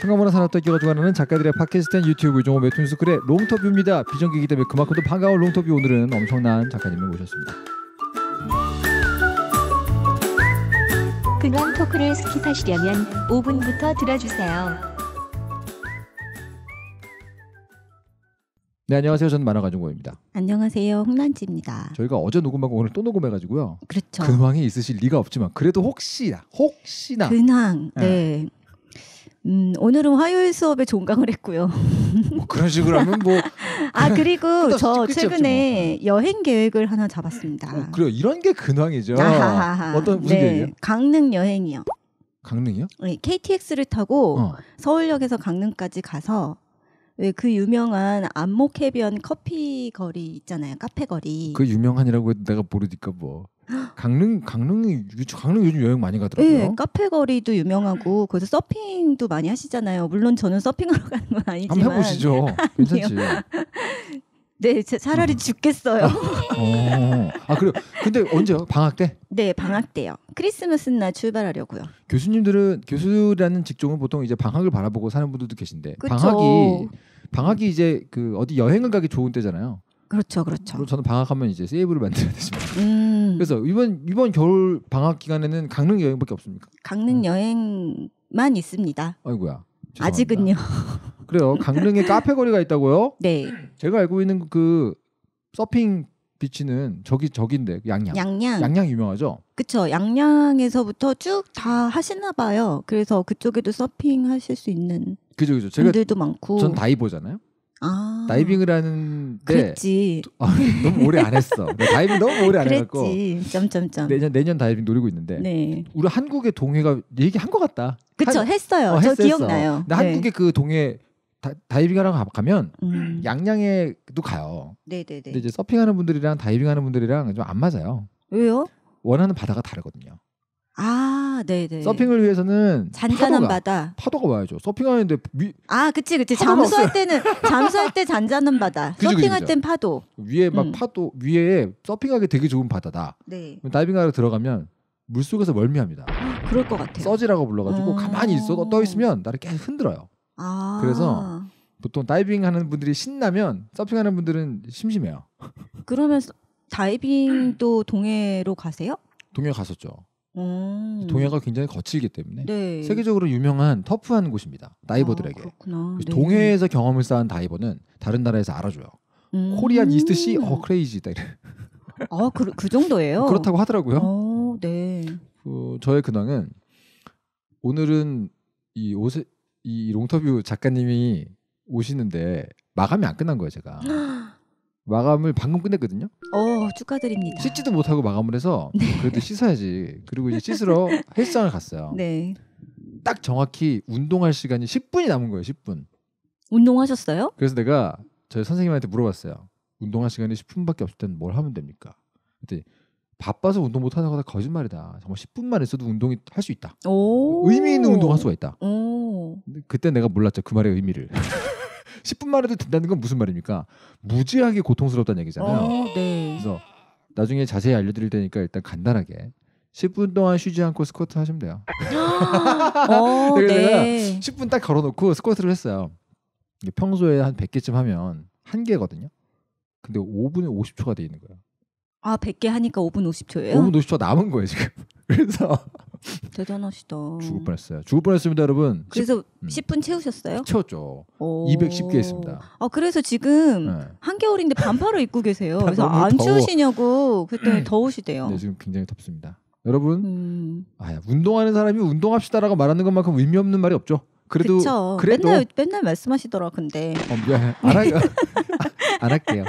한강문화 산업단지가 주관하는 작가들의 팟캐스트앤 유튜브 유종호 웹툰스 글의 롱터뷰입니다. 비정기이기 때문에 그만큼도 반가운 롱터뷰 오늘은 엄청난 작가님을 모셨습니다. 근황 토크를 스킵하시려면 5분부터 들어주세요. 네 안녕하세요 저는 만화가중고입니다. 안녕하세요 홍란지입니다. 저희가 어제 녹음하고 오늘 또 녹음해가지고요. 그렇죠. 근황이 있으실 리가 없지만 그래도 혹시나 혹시나 근황 네. 네. 음, 오늘은 화요일 수업에 종강을 했고요. 뭐 그런 식으로 하면 뭐. 아, 그리고 저 최근에 뭐. 네. 여행 계획을 하나 잡았습니다. 어, 그래요. 이런 게 근황이죠. 아하하하. 어떤 무슨 네, 계획이요? 강릉 여행이요. 강릉이요? 네, KTX를 타고 어. 서울역에서 강릉까지 가서 왜그 네, 유명한 안목 해변 커피 거리 있잖아요. 카페 거리. 그 유명한이라고 해도 내가 모르니까 뭐. 강릉 강릉이 강릉 요즘 여행 많이 가더라고요. 네, 카페 거리도 유명하고 거기서 서핑도 많이 하시잖아요. 물론 저는 서핑하러 가는 건 아니지만 한번 해보시죠. 괜찮지. 네, 차라리 음. 죽겠어요. 어. 아 그래요. 근데 언제요? 방학 때? 네, 방학 때요. 크리스마스 날 출발하려고요. 교수님들은 교수라는 직종은 보통 이제 방학을 바라보고 사는 분들도 계신데 그쵸. 방학이 방학이 이제 그 어디 여행을 가기 좋은 때잖아요. 그렇죠, 그렇죠. 그리고 저는 방학하면 이제 세이브를 만들어야 되지만. 음. 그래서 이번 이번 겨울 방학 기간에는 강릉 여행밖에 없습니까? 강릉 음. 여행만 있습니다. 아이고야. 죄송합니다. 아직은요. 그래요. 강릉에 카페 거리가 있다고요? 네. 제가 알고 있는 그 서핑 비치는 저기 저긴데 그 양양. 양양. 양양 유명하죠? 그쵸. 양양에서부터 쭉 다 하시나 봐요. 그래서 그쪽에도 서핑 하실 수 있는 그죠, 그죠. 제가 분들도 많고. 전 다이버잖아요. 아, 다이빙을 하는데 그랬지. 아, 너무 오래 안 했어. 다이빙 너무 오래 안했고 점점점. 내년 내년 다이빙 노리고 있는데 네. 우리 한국의 동해가 얘기한 것 같다. 그쵸 한, 했어요. 어, 저 했어, 기억나요. 나 네. 한국의 그 동해 다, 이빙하러 가면 음. 양양에도 가요. 네네네. 네, 네. 근데 이제 서핑하는 분들이랑 다이빙하는 분들이랑 좀 안 맞아요. 왜요? 원하는 바다가 다르거든요. 아, 네, 네. 서핑을 위해서는 잔잔한 파도가, 바다. 파도가 와야죠. 서핑하는데 미... 아, 그치, 그치. 잠수할 없어요. 때는 잠수할 때 잔잔한 바다. 그치, 서핑할 그치, 땐 파도. 위에 막 음. 파도 위에 서핑하기 되게 좋은 바다다. 네. 다이빙하러 들어가면 물 속에서 멀미합니다. 아, 그럴 것 같아요. 서지라고 불러가지고 아~ 가만히 있어 떠 있으면 나를 계속 흔들어요. 아~ 그래서 보통 다이빙 하는 분들이 신나면 서핑하는 분들은 심심해요. 그러면 다이빙도 동해로 가세요? 동해 갔었죠. 음. 동해가 굉장히 거칠기 때문에 네. 세계적으로 유명한 터프한 곳입니다. 다이버들에게. 아, 네. 동해에서 경험을 쌓은 다이버는 다른 나라에서 알아줘요. 음. 코리안 이스트 씨, 어 크레이지다 이래. 아, 그, 그 정도예요? 그렇다고 하더라고요. 오, 어, 네. 어, 저의 근황은 오늘은 이 옷에 이 롱터뷰 작가님이 오시는데 마감이 안 끝난 거예요, 제가. 마감을 방금 끝냈거든요. 어 축하드립니다. 씻지도 못하고 마감을 해서 네. 그래도 씻어야지. 그리고 이제 씻으러 헬스장을 갔어요. 네. 딱 정확히 운동할 시간이 10분이 남은 거예요. 10분. 운동하셨어요? 그래서 내가 저희 선생님한테 물어봤어요. 운동할 시간이 10분밖에 없을 때뭘 하면 됩니까? 그때 바빠서 운동 못 하는 거다 거짓말이다. 정말 10분만 있어도 운동이 할 수 있다. 의미 있는 운동 할 수가 있다. 오. 그때 내가 몰랐죠 그 말의 의미를. 10분 만해도 된다는 건 무슨 말입니까? 무지하게 고통스럽다는 얘기잖아요. 어, 네. 그래서 나중에 자세히 알려드릴 테니까 일단 간단하게 10분 동안 쉬지 않고 스쿼트 하시면 돼요. 아, 어, 네. 10분 딱 걸어놓고 스쿼트를 했어요. 평소에 한 100개쯤 하면 한 개거든요. 근데 5분에 50초가 돼 있는 거예요. 아, 100개 하니까 5분 50초예요? 5분 50초 남은 거예요, 지금. 그래서 대단하시다. 죽을 뻔했어요. 죽을 뻔했습니다, 여러분. 그래서 10, 음. 분 채우셨어요? 채웠죠. 210개 있습니다. 아 그래서 지금 네. 한겨울인데 반팔을 입고 계세요. 그래서 안 더워. 추우시냐고 그랬더니 음. 더우시대요. 네, 지금 굉장히 덥습니다. 여러분, 음. 아, 운동하는 사람이 운동합시다라고 말하는 것만큼 의미 없는 말이 없죠. 그래도 그래도 맨날 맨날 말씀하시더라 근데 어, 예, 안, 하, 안 할게요.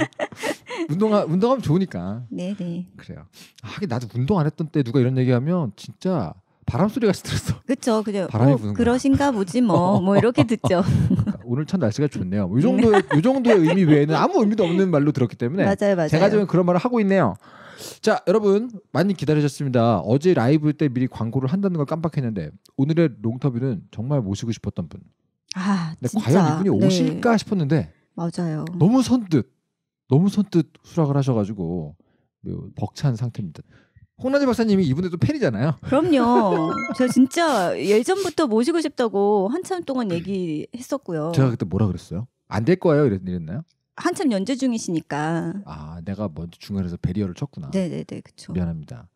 운동하 운동하면 좋으니까. 네네. 네. 그래요. 아, 하긴 나도 운동 안 했던 때 누가 이런 얘기하면 진짜 바람 소리가 들었어. 그렇죠. 그죠. 바람이 어, 부는 그러신가 보지 뭐뭐 뭐 이렇게 듣죠. 그러니까 오늘 참 날씨가 좋네요. 이 네. 정도의 이 정도의 의미 외에는 아무 의미도 없는 말로 들었기 때문에 맞아요, 맞아요. 제가 지금 그런 말을 하고 있네요. 자 여러분 많이 기다리셨습니다. 어제 라이브 때 미리 광고를 한다는 걸 깜빡했는데 오늘의 롱터뷰는 정말 모시고 싶었던 분. 아, 근데 진짜. 과연 이분이 네. 오실까 싶었는데 맞아요. 너무 선뜻 너무 선뜻 수락을 하셔가지고 벅찬 상태입니다. 홍라지 박사님이 이분들도 팬이잖아요. 그럼요. 저 진짜 예전부터 모시고 싶다고 한참 동안 네. 얘기했었고요. 제가 그때 뭐라 그랬어요? 안 될 거예요? 이랬, 이랬나요? 한참 연재 중이시니까. 아, 내가 먼저 중간에서 배리어를 쳤구나. 네네네, 그쵸. 미안합니다.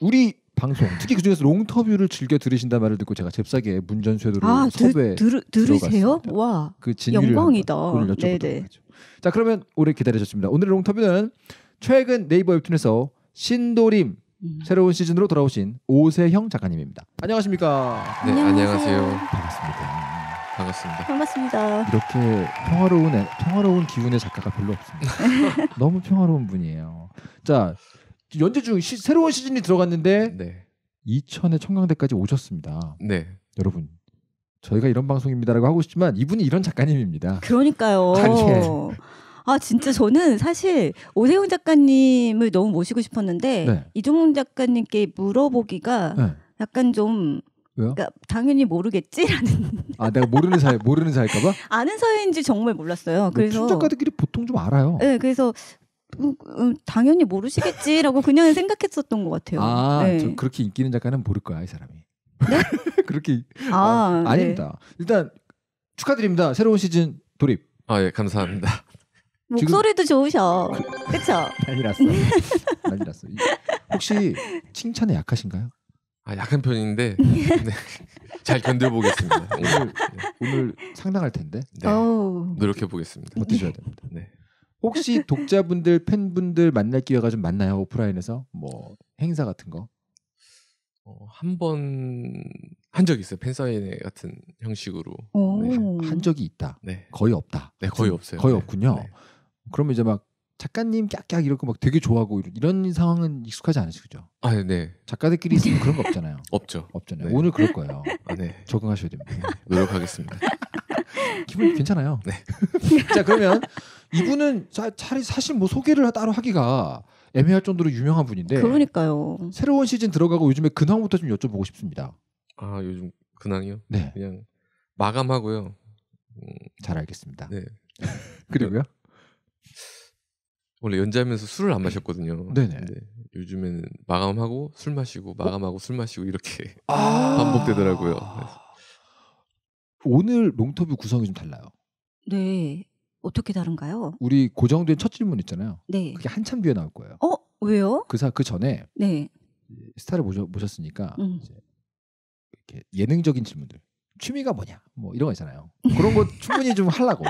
우리 방송 특히 그중에서 롱터뷰를 즐겨 들으신다 말을 듣고 제가 잽싸게 문전쇄도로 아, 섭외 들, 들, 으세요 와, 그 영광이다. 네네. 자 그러면 오래 기다리셨습니다. 오늘의 롱터뷰는 최근 네이버 웹툰에서 신도림 음. 새로운 시즌으로 돌아오신 오세형 작가님입니다. 안녕하십니까? 네, 안녕하세요. 반갑습니다. 반갑습니다. 반갑습니다. 이렇게 평화로운 애, 평화로운 기운의 작가가 별로 없습니다. 너무 평화로운 분이에요. 자 연재 중 시, 새로운 시즌이 들어갔는데 네. 이천에 청강대까지 오셨습니다. 네. 여러분 저희가 이런 방송입니다라고 하고 싶지만 이분이 이런 작가님입니다. 그러니까요. 아, 예. 아 진짜 저는 사실 오세훈 작가님을 너무 모시고 싶었는데 네. 이종훈 작가님께 물어보기가 네. 약간 좀 그러니까 당연히 모르겠지라는. 아 내가 모르는 사이 모르는 사이일까봐? 아는 사이인지 정말 몰랐어요. 뭐 그래서 작가들끼리 보통 좀 알아요. 네, 그래서 음, 음, 당연히 모르시겠지라고 그냥 생각했었던 것 같아요. 아, 네. 그렇게 인기 있는 작가는 모를 거야 이 사람이. 네? 그렇게 아, 아 아닙니다. 일단 축하드립니다. 새로운 시즌 돌입. 아 예 감사합니다. 목소리도 좋으셔. 그 그쵸? 난리 났어. 난리 났어. 혹시 칭찬에 약하신가요? 아, 약한 편인데 네. 잘 견뎌보겠습니다. 예. 오늘, 예, 오늘 상당할 텐데 네. 노력해 보겠습니다. 버티셔야 됩니다. 네. 네. 혹시 독자분들 팬분들 만날 기회가 좀 많나요 오프라인에서 뭐 행사 같은 거? 어, 한번 한 적 있어요 팬사인 같은 형식으로 네. 한 적이 있다. 네. 거의 없다. 네 거의 없어요. 거의 없군요. 네. 그러면 이제 막 작가님 깍깍 이렇게 막 되게 좋아하고 이런 상황은 익숙하지 않으시죠? 아, 네. 작가들끼리 있으면 그런 거 없잖아요. 없죠. 없잖아요. 네. 오늘 그럴 거예요. 아, 네. 적응하셔야 됩니다. 네, 노력하겠습니다. 기분 괜찮아요. 네. 자, 그러면 이분은 차, 차리 사실 뭐 소개를 따로 하기가 애매할 정도로 유명한 분인데 그러니까요. 새로운 시즌 들어가고 요즘에 근황부터 좀 여쭤보고 싶습니다. 아, 요즘 근황이요? 네. 그냥 마감하고요. 음, 잘 알겠습니다. 네. 그리고요? 원래 연재하면서 술을 안 음. 마셨거든요. 네네. 근데 요즘에는 마감하고 술 마시고 어? 마감하고 어? 술 마시고 이렇게 아~ 반복되더라고요. 그래서. 오늘 롱터뷰 구성이 좀 달라요. 네. 어떻게 다른가요? 우리 고정된 첫 질문 있잖아요. 네. 그게 한참 뒤에 나올 거예요. 어? 왜요? 그사 그 전에 네. 스타를 모셔, 모셨으니까 음. 이제 예능적인 질문들. 취미가 뭐냐? 뭐 이런 거 있잖아요. 그런 거 충분히 좀 하려고.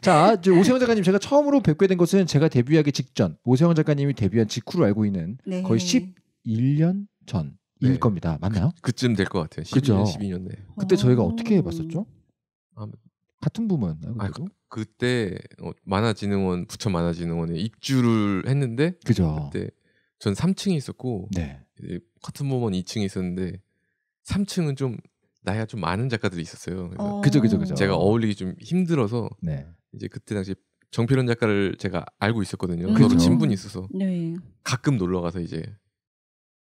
자, 오세훈 작가님 제가 처음으로 뵙게 된 것은 제가 데뷔하기 직전 오세훈 작가님이 데뷔한 직후로 알고 있는 네. 거의 11년 전일 네. 겁니다. 맞나요? 그, 쯤될 것 같아요. 12년, 12년 네. 그때 저희가 아. 어떻게 해봤었죠? 아, 같은 부문. 아, 그, 그때 어, 만화진흥원 부천 만화진흥원에 입주를 했는데 그죠. 그때 전 3층에 있었고 네. 같은 부문 2층에 있었는데 3층은 좀 나이가 좀 많은 작가들이 있었어요. 그래서 어. 그죠, 그죠, 그죠. 제가 어울리기 좀 힘들어서 네. 이제 그때 당시 정필원 작가를 제가 알고 있었거든요. 그 친분이 있어서 네. 가끔 놀러 가서 이제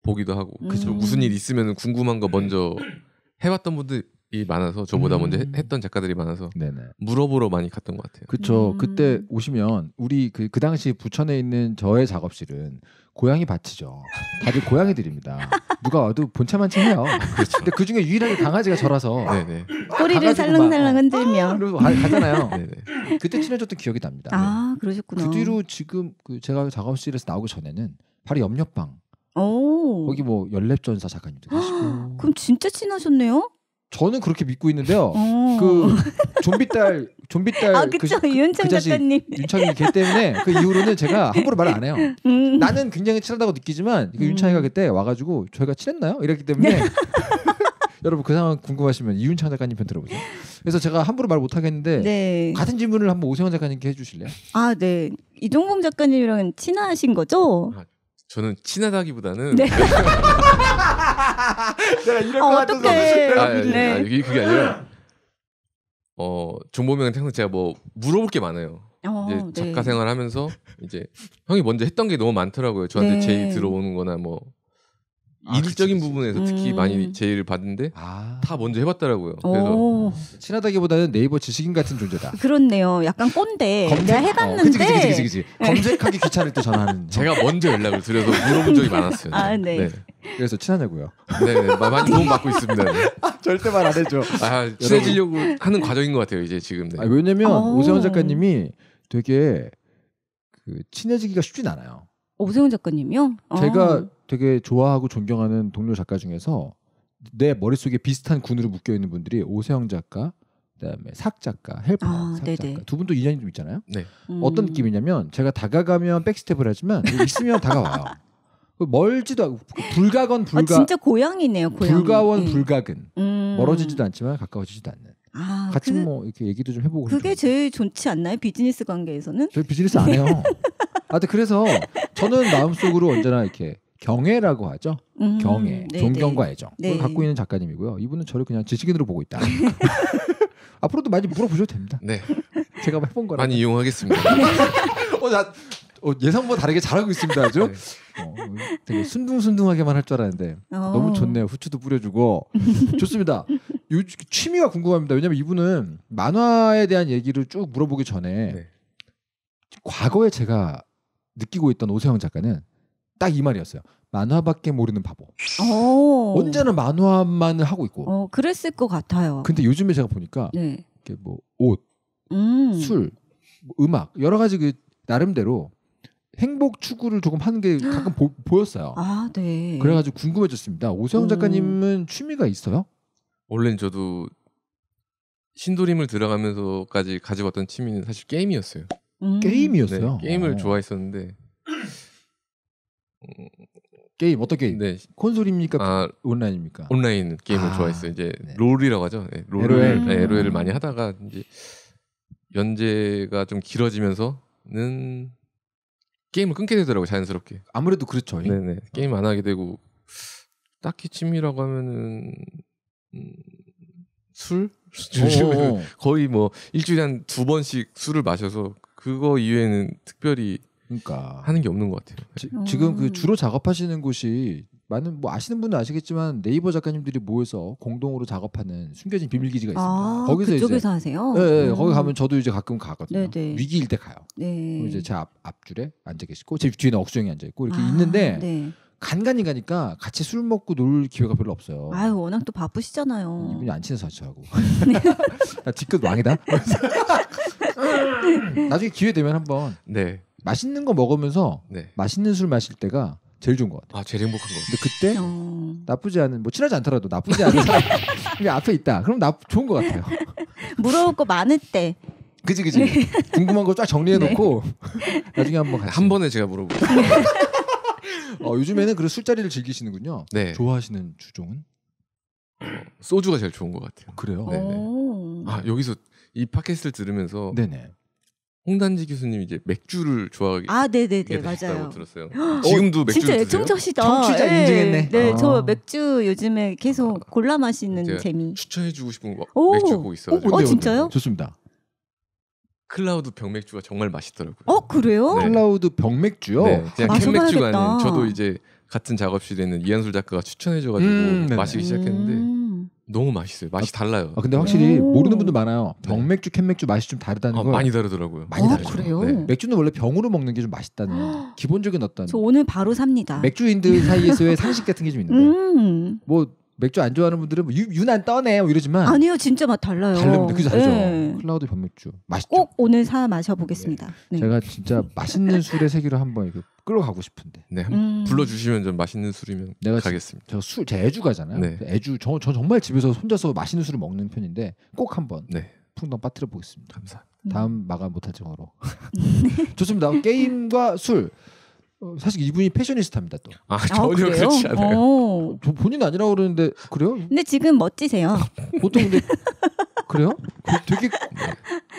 보기도 하고 그 음. 무슨 일 있으면 궁금한 거 먼저 해왔던 분들 이 많아서 저보다 음. 먼저 해, 음. 했던 작가들이 많아서 네네. 물어보러 많이 갔던 것 같아요. 그렇 음. 그때 오시면 우리 그, 그 당시 부천에 있는 저의 작업실은 고양이 밭이죠. 다들 고양이들입니다. 누가 와도 본체만치 해요. 그렇죠. 근데 그 중에 유일하게 강아지가 저라서 네네. 꼬리를 살랑살랑 아, 흔들며 가, 잖아요 네네. 그때 친해졌던 기억이 납니다. 아 네. 그러셨구나. 그 뒤로 지금 그 제가 작업실에서 나오기 전에는 바로 옆 옆방 오. 거기 뭐연렙전사 작가님도 계시고. 그럼 진짜 친하셨네요? 저는 그렇게 믿고 있는데요. 어. 그 좀비 딸 좀비 딸 아, 그 그쵸. 그, 윤창 그 작가님 윤창이 걔 때문에 그 이후로는 제가 함부로 말을 안 해요. 음. 나는 굉장히 친하다고 느끼지만 그 윤창이가 음. 그때 와가지고 저희가 친했나요? 이랬기 때문에 네. 여러분 그 상황 궁금하시면 이윤창 작가님 편 들어보세요. 그래서 제가 함부로 말 못하겠는데 네. 같은 질문을 한번 오세훈 작가님께 해주실래요? 아 네. 이종범 작가님이랑 친하신 거죠? 아, 저는 친하다기보다는 네. 내가 이럴 어, 같아서 내가 아, 네. 그게 아, 아니라 어 종범이한테 항상 제가 뭐 물어볼 게 많아요. 어, 이제 네. 작가 네. 생활하면서 이제 형이 먼저 했던 게 너무 많더라고요. 저한테 네. 제일 들어오는거나 뭐 아, 일적인 그치, 부분에서 특히 음. 많이 제의를 받는데 아. 다 먼저 해봤더라고요. 그래서 오. 친하다기보다는 네이버 지식인 같은 존재다. 그렇네요. 약간 꼰대. 검색? 내가 어, 해봤는데. 어, 그치, 그치, 그치, 그치. 네. 검색하기 귀찮을 때 전화하는. 제가 먼저 연락을 드려서 물어본 적이 많았어요. 아, 네. 네. 네. 그래서 친하냐고요. 네, 네. 많이 도움 받고 있습니다. 네. 절대 말 안 해줘. 아, 친해지려고 하는 과정인 것 같아요. 이제 지금. 네. 아, 왜냐면 오. 어. 오세훈 작가님이 되게 그 친해지기가 쉽진 않아요. 오세훈 작가님이요? 제가 어. 되게 좋아하고 존경하는 동료 작가 중에서 내 머릿속에 비슷한 군으로 묶여 있는 분들이 오세영 작가, 그다음에 삭 작가, 헬퍼 아, 삭 네네. 작가 두 분도 인연이 좀 있잖아요. 네. 음. 어떤 느낌이냐면 제가 다가가면 백스텝을 하지만 있으면 다가와요. 그 멀지도 않고 그 불가건 아, 불가 아, 진짜 고향이네요. 고향. 불가원 네. 불가근 음. 멀어지지도 않지만 가까워지지도 않는. 아, 같이 그, 뭐 이렇게 얘기도 좀 해보고 그게 제일 좋지 않나요? 비즈니스 관계에서는? 저희 비즈니스 안 해요. 아 근데 그래서 저는 마음속으로 언제나 이렇게 경애라고 하죠. 음, 경애, 네 존경과 애정 네. 갖고 있는 작가님이고요. 이분은 저를 그냥 지식인으로 보고 있다. 앞으로도 많이 물어보셔도 됩니다. 네, 제가 해본 거라 많이 이용하겠습니다. 어, 나 어, 예상보다 다르게 잘하고 있습니다 아주. 네. 어, 되게 순둥순둥하게만 할 줄 알았는데 오. 어. 너무 좋네요. 후추도 뿌려주고 좋습니다. 요 취미가 궁금합니다. 왜냐면 이분은 만화에 대한 얘기를 쭉 물어보기 전에 네. 과거에 제가 느끼고 있던 오세영 작가는 딱이 말이었어요. 만화밖에 모르는 바보. 오. 언제나 만화만을 하고 있고. 어, 그랬을 것 같아요. 근데 요즘에 제가 보니까 네. 이렇게 뭐 옷, 음. 술, 뭐 음악 여러 가지 그 나름대로 행복 추구를 조금 하는 게 가끔 보, 보였어요. 아, 네. 그래가지고 궁금해졌습니다. 오세영 작가님은 취미가 있어요? 원래는 저도 신도림을 들어가면서까지 가져 왔던 취미는 사실 게임이었어요. 음. 게임이었어요. 네, 게임을 오. 어. 좋아했었는데 게임 어떤 게임? 네. 콘솔입니까? 아, 온라인입니까? 온라인 게임을 아, 좋아했어요. 이제 네. 롤이라고 하죠. 네, 롤을 LOL. 네, 음. LOL을 많이 하다가 이제 연재가 좀 길어지면서는 게임을 끊게 되더라고요. 자연스럽게. 아무래도 그렇죠. 네네. 네. 게임 안 하게 되고 딱히 취미라고 하면은 음, 술? 어, 어, 어. 거의 뭐 일주일에 한 두 번씩 술을 마셔서 그거 이외에는 특별히 그러니까 하는 게 없는 것 같아요. 네. 지, 지금 그 음. 주로 작업하시는 곳이 많은 뭐 아시는 분은 아시겠지만 네이버 작가님들이 모여서 공동으로 작업하는 숨겨진 비밀 기지가 있습니다. 아, 거기서 그쪽에서 이제, 하세요? 네, 네 거기 가면 저도 이제 가끔 가거든요. 네네. 위기일 때 가요. 네. 이제 제앞 앞줄에 앉아 계시고 제 뒤에는 억수형이 앉아 있고 이렇게 아, 있는데 네. 간간히 가니까 같이 술 먹고 놀 기회가 별로 없어요. 아유 워낙 또 바쁘시잖아요. 음, 이분이 안 친해서 저하고 네. 나 뒤끝 왕이다. 나중에 기회 되면 한번 네. 맛있는 거 먹으면서 네. 맛있는 술 마실 때가 제일 좋은 것 같아요. 아 제일 행복한 거. 근데 그때 어... 나쁘지 않은 뭐 친하지 않더라도 나쁘지 않은 사람이 앞에 있다. 그럼 나 좋은 것 같아요. 물어볼 거 많을 때. 그지 그지. 궁금한 거 쫙 정리해 네. 놓고 네. 나중에 한번 같이. 한 번에 제가 물어볼게요. 어, 요즘에는 그런 술자리를 즐기시는군요. 네. 좋아하시는 주종은? 소주가 제일 좋은 것 같아요. 그래요? 네아 네. 여기서 이 팟캐스트를 들으면서 네네. 홍단지 교수님 이제 맥주를 좋아하게 아, 네네네 네, 네, 맞아요. 들었어요. 지금도 맥주 진짜 애청자시다. 청취자 네. 인증했네. 네, 아. 저 맥주 요즘에 계속 아, 골라 마시는 재미. 추천해주고 싶은 거 맥주 보고 있어요. 어, 어, 진짜요? 좋습니다. 클라우드 병맥주가 정말 맛있더라고요. 어 그래요? 네. 클라우드 병맥주요? 네, 아, 그냥 캔맥주가 아닌 저도 이제 같은 작업실에 있는 이한솔 작가가 추천해줘가지고 음, 마시기 시작했는데. 음. 너무 맛있어요. 맛이 아, 달라요. 아, 근데 확실히 모르는 분들 많아요. 병맥주, 네. 캔맥주 맛이 좀 다르다는 아, 걸 많이 다르더라고요. 많이 어, 다르죠. 그래요? 네. 맥주는 원래 병으로 먹는 게 좀 맛있다는 기본적인 어떤 저 오늘 바로 삽니다. 맥주인들 사이에서의 상식 같은 게 좀 있는데 음. 뭐 맥주 안 좋아하는 분들은 뭐 유, 유난 떠내뭐 이러지만 아니요 진짜 맛 달라요. 달릅니다. 그죠 네. 클라우드 변맥주 맛있죠. 꼭 오늘 사 마셔보겠습니다. 네. 네. 제가 진짜 맛있는 술의 세계로 한번 이렇 끌어가고 싶은데. 네, 음. 불러주시면 좀 맛있는 술이면 내가 가겠습니다. 저 술, 제 애주가잖아요. 네. 애주 저, 저 정말 집에서 혼자서 맛있는 술을 먹는 편인데 꼭 한번 네. 풍덩 빠뜨려 보겠습니다. 감사합니다. 다음 마감 못할 정도로 음. 좋습니다. 게임과 술 어, 사실 이분이 패셔니스타입니다 또. 아, 아 전혀 아, 그렇지 않아요. 어. 본인 아니라고 그러는데 그래요? 근데 지금 멋지세요. 보통 근데 그래요? 그 되게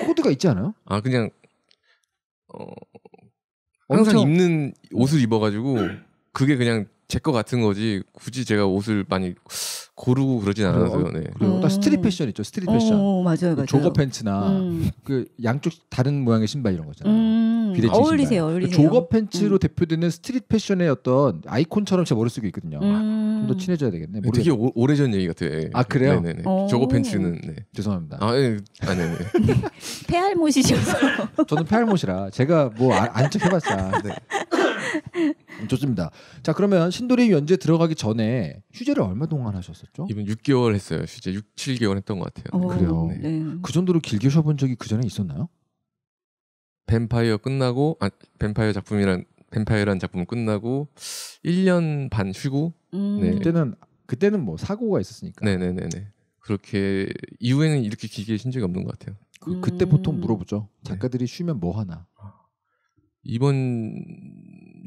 코드가 있지 않아요? 아 그냥 어 항상 엄청... 입는 옷을 입어가지고 그게 그냥 제 거 같은 거지 굳이 제가 옷을 많이 고르고 그러진 않아서요. 어, 네. 그리고 딱 음. 스트릿 패션 있죠. 스트릿 패션. 오, 어, 맞아요, 그 맞아요. 조거 팬츠나 음. 그 양쪽 다른 모양의 신발 이런 거잖아요. 음. 비대칭 음, 어울리세요, 어울리세요. 조거 팬츠로 음. 대표되는 스트릿 패션의 어떤 아이콘처럼 제 머릿속에 있거든요. 아, 음. 좀더 친해져야 되겠네. 모르겠... 네, 되게 오, 오래전 얘기 같아요. 아 그래요? 네네네. 네, 네. 조거 팬츠는 네. 죄송합니다. 아, 예. 아 네. 폐할못이셔서. 저는 폐할못이라 제가 뭐 아, 안척 해봤자. 아, 네. 음, 좋습니다. 자 그러면 신도림 연재 들어가기 전에 휴재를 얼마 동안 하셨었죠? 이번 6개월 했어요. 휴재 6, 7개월 했던 것 같아요. 오, 어, 그래요. 네. 그 정도로 길게 쉬어본 적이 그 전에 있었나요? 뱀파이어 끝나고 아 뱀파이어 작품이란 뱀파이어란 작품 끝나고 1년 반 쉬고 음. 네. 그때는 그때는 뭐 사고가 있었으니까. 네네네네. 그렇게 이후에는 이렇게 길게 쉰 적이 없는 것 같아요. 그, 그때 음. 보통 물어보죠. 네. 작가들이 쉬면 뭐 하나? 이번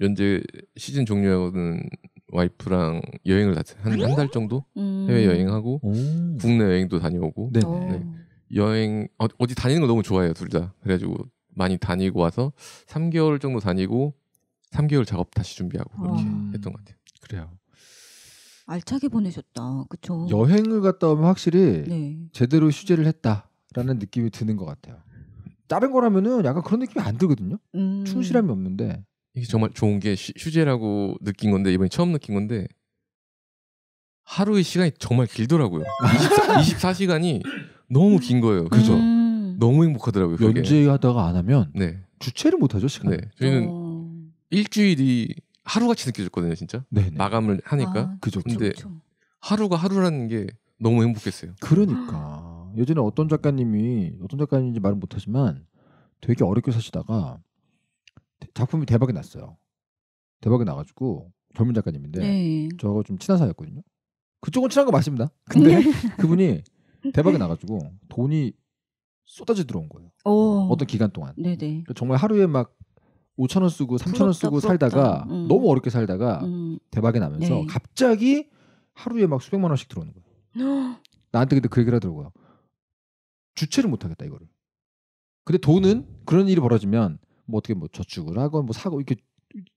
연재 시즌 종료하고는 와이프랑 여행을 한한 달 정도 음. 해외 여행하고 국내 여행도 다녀오고 네, 어. 네. 여행 어, 어디 다니는 거 너무 좋아해요 둘 다. 그래가지고 많이 다니고 와서 3개월 정도 다니고 3개월 작업 다시 준비하고 아. 그렇게 아. 했던 것 같아요. 그래요. 알차게 보내셨다. 그렇죠. 여행을 갔다 오면 확실히 네. 제대로 휴재를 했다라는 느낌이 드는 것 같아요. 다른 거라면은 약간 그런 느낌이 안 들거든요. 음. 충실함이 없는데 이게 정말 좋은 게 휴재라고 느낀 건데 이번에 처음 느낀 건데 하루의 시간이 정말 길더라고요. 24, 시간이 너무 긴 거예요. 그죠? 음. 너무 행복하더라고요. 그게. 연주하다가 안 하면 네. 주체를 못하죠 시간. 네. 저희는 어... 일주일이 하루같이 느껴졌거든요, 진짜. 네네. 마감을 하니까. 아, 그죠. 근데 그쵸. 하루가 하루라는 게 너무 행복했어요. 그러니까 예전에 어떤 작가님이 어떤 작가님인지 말은 못하지만 되게 어렵게 사시다가 작품이 대박이 났어요. 대박이 나가지고 젊은 작가님인데 네. 저하고 좀 친한 사이였거든요. 그쪽은 친한 거 맞습니다. 근데 그분이 대박이 나가지고 돈이 쏟아져 들어온 거예요. 오. 어. 어떤 기간 동안. 그러니까 정말 하루에 막 5천 원 쓰고 3천 원 쓰고 부럽다. 살다가 음. 너무 어렵게 살다가 음. 대박이 나면서 네. 갑자기 하루에 막 수백만 원씩 들어오는 거예요. 나한테 근데 그 얘기를 하더라고요. 주체를 못 하겠다 이거를. 근데 돈은 그런 일이 벌어지면 뭐 어떻게 뭐 저축을 하고 뭐 사고 이렇게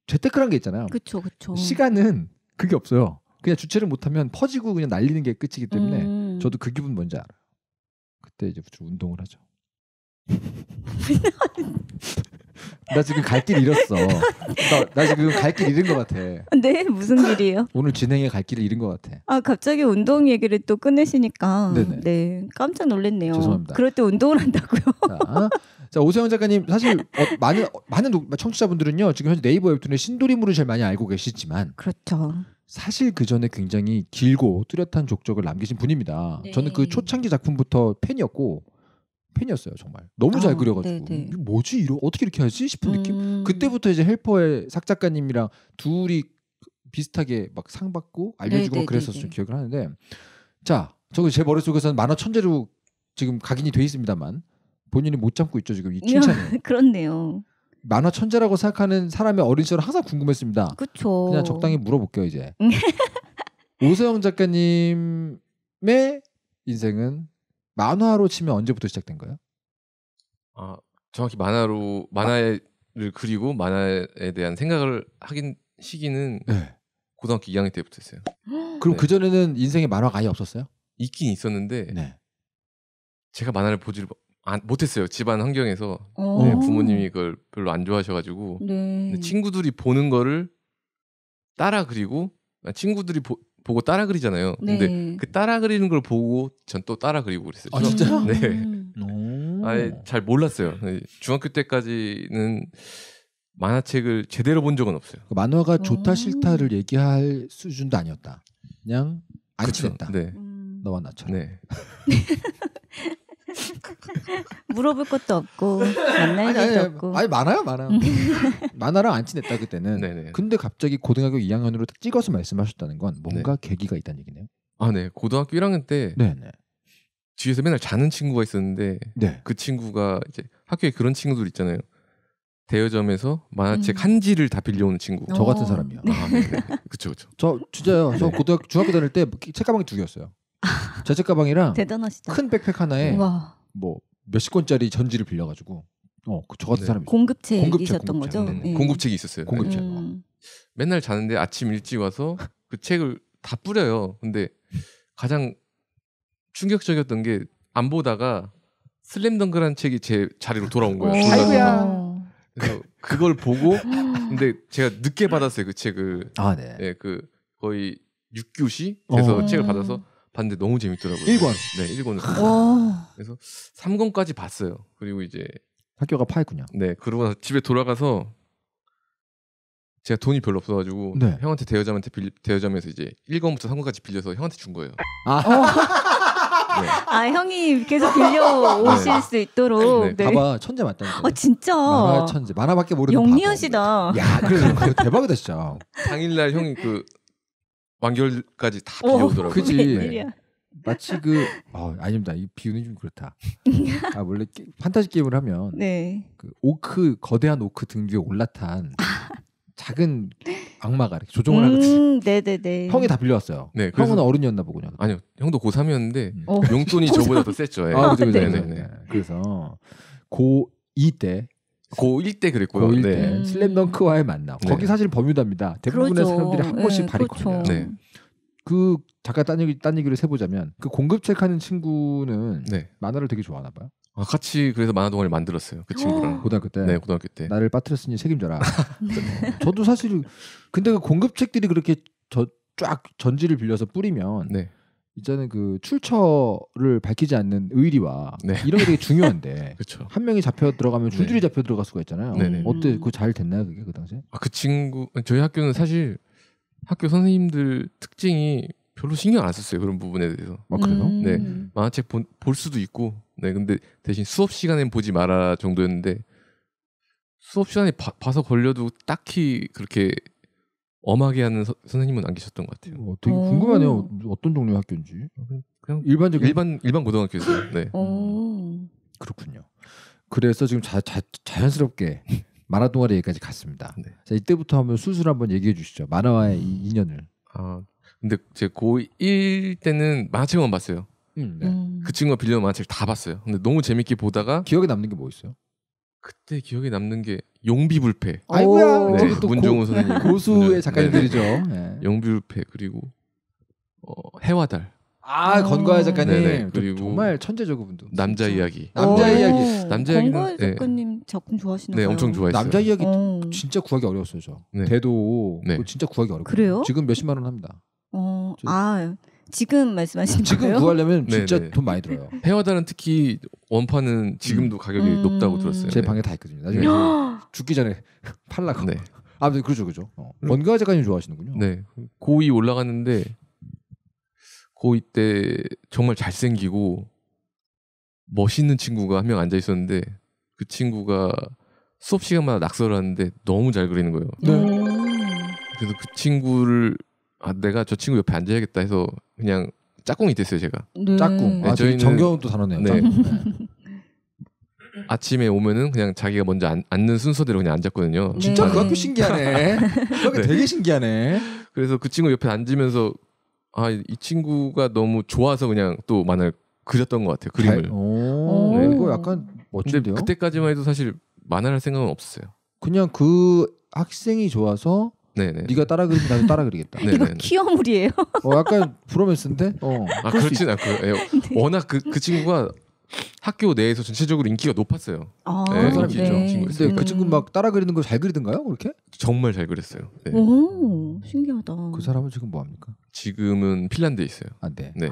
재테크란 게 있잖아요. 그렇죠, 그렇죠. 시간은 그게 없어요. 그냥 주체를 못하면 퍼지고 그냥 날리는 게 끝이기 때문에 음. 저도 그 기분 뭔지 알아요. 그때 이제 주로 운동을 하죠. 나 지금 갈 길 잃었어. 나, 나 지금 갈 길 잃은 것 같아. 네 무슨 길이요? 오늘 진행에 갈 길을 잃은 것 같아. 아 갑자기 운동 얘기를 또 꺼내시니까 네네. 네 깜짝 놀랐네요. 죄송합니다. 그럴 때 운동을 한다고요? 자, 자 오세훈 작가님 사실 어, 많은 많은 청취자분들은요 지금 현재 네이버 웹툰의 신도림으로 제일 많이 알고 계시지만 그렇죠. 사실 그 전에 굉장히 길고 뚜렷한 족적을 남기신 분입니다. 네. 저는 그 초창기 작품부터 팬이었고 팬이었어요 정말 너무 아, 그려가지고 네네. 네. 뭐지 이러 어떻게 이렇게 하지 싶은 느낌. 음. 그때부터 이제 헬퍼의 삭 작가님이랑 둘이 비슷하게 막 상 받고 알려주고 네네, 막 네, 그래서 네, 좀 기억을 하는데 자 저거 제 머릿속에서는 만화 천재로 지금 각인이 돼 있습니다만 본인이 못 참고 있죠 지금 이 칭찬을. 그렇네요. 만화 천재라고 생각하는 사람의 어린 시절 항상 궁금했습니다. 그렇 그냥 적당히 물어볼게요 이제. 네. 오세영 작가님의 인생은 만화로 치면 언제부터 시작된 거예요? 아 정확히 만화로 만화를 아. 그리고 만화에 대한 생각을 하긴 시기는 네. 고등학교 2학년 때부터였어요. 그럼 네. 그 전에는 인생에 만화가 아예 없었어요? 있긴 있었는데 네. 제가 만화를 보지를 안, 못했어요. 집안 환경에서 어. 네, 부모님이 그걸 별로 안 좋아하셔가지고 네. 친구들이 보는 거를 따라 그리고 아, 친구들이 보, 보고 따라 그리잖아요. 네. 근데 그 따라 그리는 걸 보고 전 또 따라 그리고 그랬어요. 아 진짜? 네. 음. 아예 잘 몰랐어요. 중학교 때까지는 만화책을 제대로 본 적은 없어요. 그 만화가 좋다 어. 싫다를 얘기할 수준도 아니었다. 그냥 안 친했다. 네. 음. 너와 나처럼. 네. 물어볼 것도 없고 만날 아니, 일도 아니, 없고. 아니 많아요, 많아요. 만화랑 안 친했다 그때는. 네네. 네. 근데 갑자기 고등학교 2학년으로 찍어서 말씀하셨다는 건 뭔가 네. 계기가 있다는 얘기네요. 아, 네. 고등학교 1학년 때 네네. 네. 뒤에서 맨날 자는 친구가 있었는데 네. 그 친구가 이제 학교에 그런 친구들 있잖아요. 대여점에서 만화책 음. 한지를 다 빌려오는 친구. 저 같은 사람이요. 네. 아, 네. 네. 그쵸, 그쵸. 저 진짜요. 저 고등학교 중학교 다닐 때 뭐 책가방이 두 개였어요. 제 책가방이랑 대단하시다. 큰 백팩 하나에 우와. 뭐 몇십 권짜리 전지를 빌려가지고 어저 그 같은 네. 사람이 공급책이셨던 거죠? 네. 공급책이 있었어요. 공급책. 음. 맨날 자는데 아침 일찍 와서 그 책을 다 뿌려요. 근데 가장 충격적이었던 게 안 보다가 슬램덩크란 책이 제 자리로 돌아온 거예요. 아이고야. 그래서 그걸 보고 근데 제가 늦게 받았어요 그 책을. 아 네. 네, 그 거의 6교시 돼서 어. 책을 받아서 봤는데 너무 재밌더라고요. 1권. 네, 1권을. 그래서 3권까지 봤어요. 그리고 이제 학교가 파했군요. 네, 그러고 나서 집에 돌아가서 제가 돈이 별로 없어가지고 네. 형한테 대여점한테 빌, 대여점에서 이제 1권부터 3권까지 빌려서 형한테 준 거예요. 아, 어. 네. 아 형이 계속 빌려오실 네. 수 있도록. 네. 봐봐 네. 천재 맞다니까. 어 진짜. 만화 천재 만화밖에 모르는. 영리하시다. 야 그래서 대박이다 진짜. 당일날 형이 그 완결까지 다비우더라고요 어, 그지. 네. 네. 네. 마치 그 어, 아닙니다. 이 비유는 좀 그렇다. 아 원래 게, 판타지 게임을 하면 네. 그 오크 거대한 오크 등 위에 올라탄 아. 작은 악마가 이렇게 조종을 음, 하거든요. 네네네. 형이 다 빌려왔어요. 네, 형은 어른이었나 보군요. 아니요, 형도 고3이었는데 음. 어. 용돈이 저보다 더 셌죠. 예. 아, 그죠, 그죠. 네, 네, 네. 그래서 고2 때 고1 때 그랬고요. 고1 때 음. 슬램덩크와의 만남. 네. 거기 사실 범유다입니다. 대부분의 그러죠. 사람들이 한 번씩 네, 발이거든요. 그렇죠. 네. 그 잠깐 딴 얘기 딴 얘기를 해보자면 그 공급책 하는 친구는 네. 만화를 되게 좋아하나 봐요. 아, 같이 그래서 만화 동아리 만들었어요. 그 친구랑 어. 고등학교 때. 네, 고등학교 때. 나를 빠뜨렸으니 책임져라. 저도 사실 근데 그 공급책들이 그렇게 저, 쫙 전지를 빌려서 뿌리면 네. 일단은 그 출처를 밝히지 않는 의리와 네. 이런 게 되게 중요한데 한 명이 잡혀 들어가면 줄줄이 네. 잡혀 들어갈 수가 있잖아요. 네네. 네. 음. 어때 그거 잘 됐나요 그게 그 당시에? 아, 그 친구 저희 학교는 사실 학교 선생님들 특징이 별로 신경 안 썼어요 그런 부분에 대해서. 아 그래요? 음. 네 만화책 보, 볼 수도 있고 네 근데 대신 수업 시간엔 보지 마라 정도였는데 수업 시간에 봐서 걸려도 딱히 그렇게 엄하게 하는 서, 선생님은 안 계셨던 것 같아요. 어, 되게 궁금하네요. 어. 어떤 종류의 학교인지. 그냥 일반적인 일반 일반 고등학교에서요 네. 어. 음, 그렇군요. 그래서 지금 자, 자, 자연스럽게 만화 동아리 얘기까지 갔습니다. 네. 자 이때부터 한번 수술 한번 얘기해 주시죠. 만화와의 이 인연을. 아 근데 제 고1 때는 만화책만 봤어요. 음, 네. 음. 그 친구가 빌려온 만화책 다 봤어요. 근데 너무 재밌게 보다가 기억에 남는 게 뭐 있어요? 그때 기억에 남는 게 용비불패. 아이고야. 네, 문종우 선생님. 고수의 네, 네, 네. 작가님들이죠. 네. 용비불패 그리고 어, 해와달. 아 건과야 아. 작가님 네네, 그리고 정말 천재죠 그분도 남자 이야기 남자 이야기 남자 이야기는 건과야 작가님 네. 작품 좋아하시나요? 네 엄청 좋아했어요 남자 이야기 어. 진짜 구하기 어려웠어요 저 네. 대도 네. 진짜 구하기 어렵고 그래요? 지금 몇십만 원 합니다 어, 아 지금 말씀하신 지금 거예요? 구하려면 진짜 네네. 돈 많이 들어요. 헤어다른 특히 원판은 지금도 음. 가격이 음. 높다고 들었어요. 제 네. 방에 다 있거든요. 나중에 그 죽기 전에 팔라고. 네. 아, 네, 그렇죠, 그렇죠. 어. 음. 원가 작가님 좋아하시는군요. 네, 고이 올라갔는데 고이 때 정말 잘생기고 멋있는 친구가 한 명 앉아 있었는데 그 친구가 수업 시간마다 낙서를 하는데 너무 잘 그리는 거예요. 네. 그래서 그 친구를 아 내가 저 친구 옆에 앉아야겠다 해서 그냥 짝꿍이 됐어요 제가. 네. 짝꿍. 네, 아, 저희 정겨운도 다르네요. 네. 네. 아침에 오면은 그냥 자기가 먼저 앉, 는 순서대로 그냥 앉았거든요. 네. 진짜 네. 그 학교 신기하네. 그게 네. 되게 신기하네. 그래서 그 친구 옆에 앉으면서 아 이 친구가 너무 좋아서 그냥 또 만화 그렸던 것 같아요 그림을. 잘, 오, 네. 이거 약간 멋진데요. 그때까지만 해도 사실 만화할 생각은 없었어요. 그냥 그 학생이 좋아서 네네. 네가 따라 그리면 나도 따라 그리겠다. 이거 키어물이에요. 어 약간 브로맨스인데. 어. 아 그렇진 않고 예, 네. 워낙 그, 그 친구가 학교 내에서 전체적으로 인기가 높았어요. 아, 네, 그런 사람이죠. 네. 친구. 근데 음. 그 친구 막 따라 그리는 걸 잘 그리던가요? 그렇게? 정말 잘 그렸어요. 네. 오, 신기하다. 그 사람은 지금 뭐 합니까? 지금은 핀란드에 있어요. 아, 네. 네.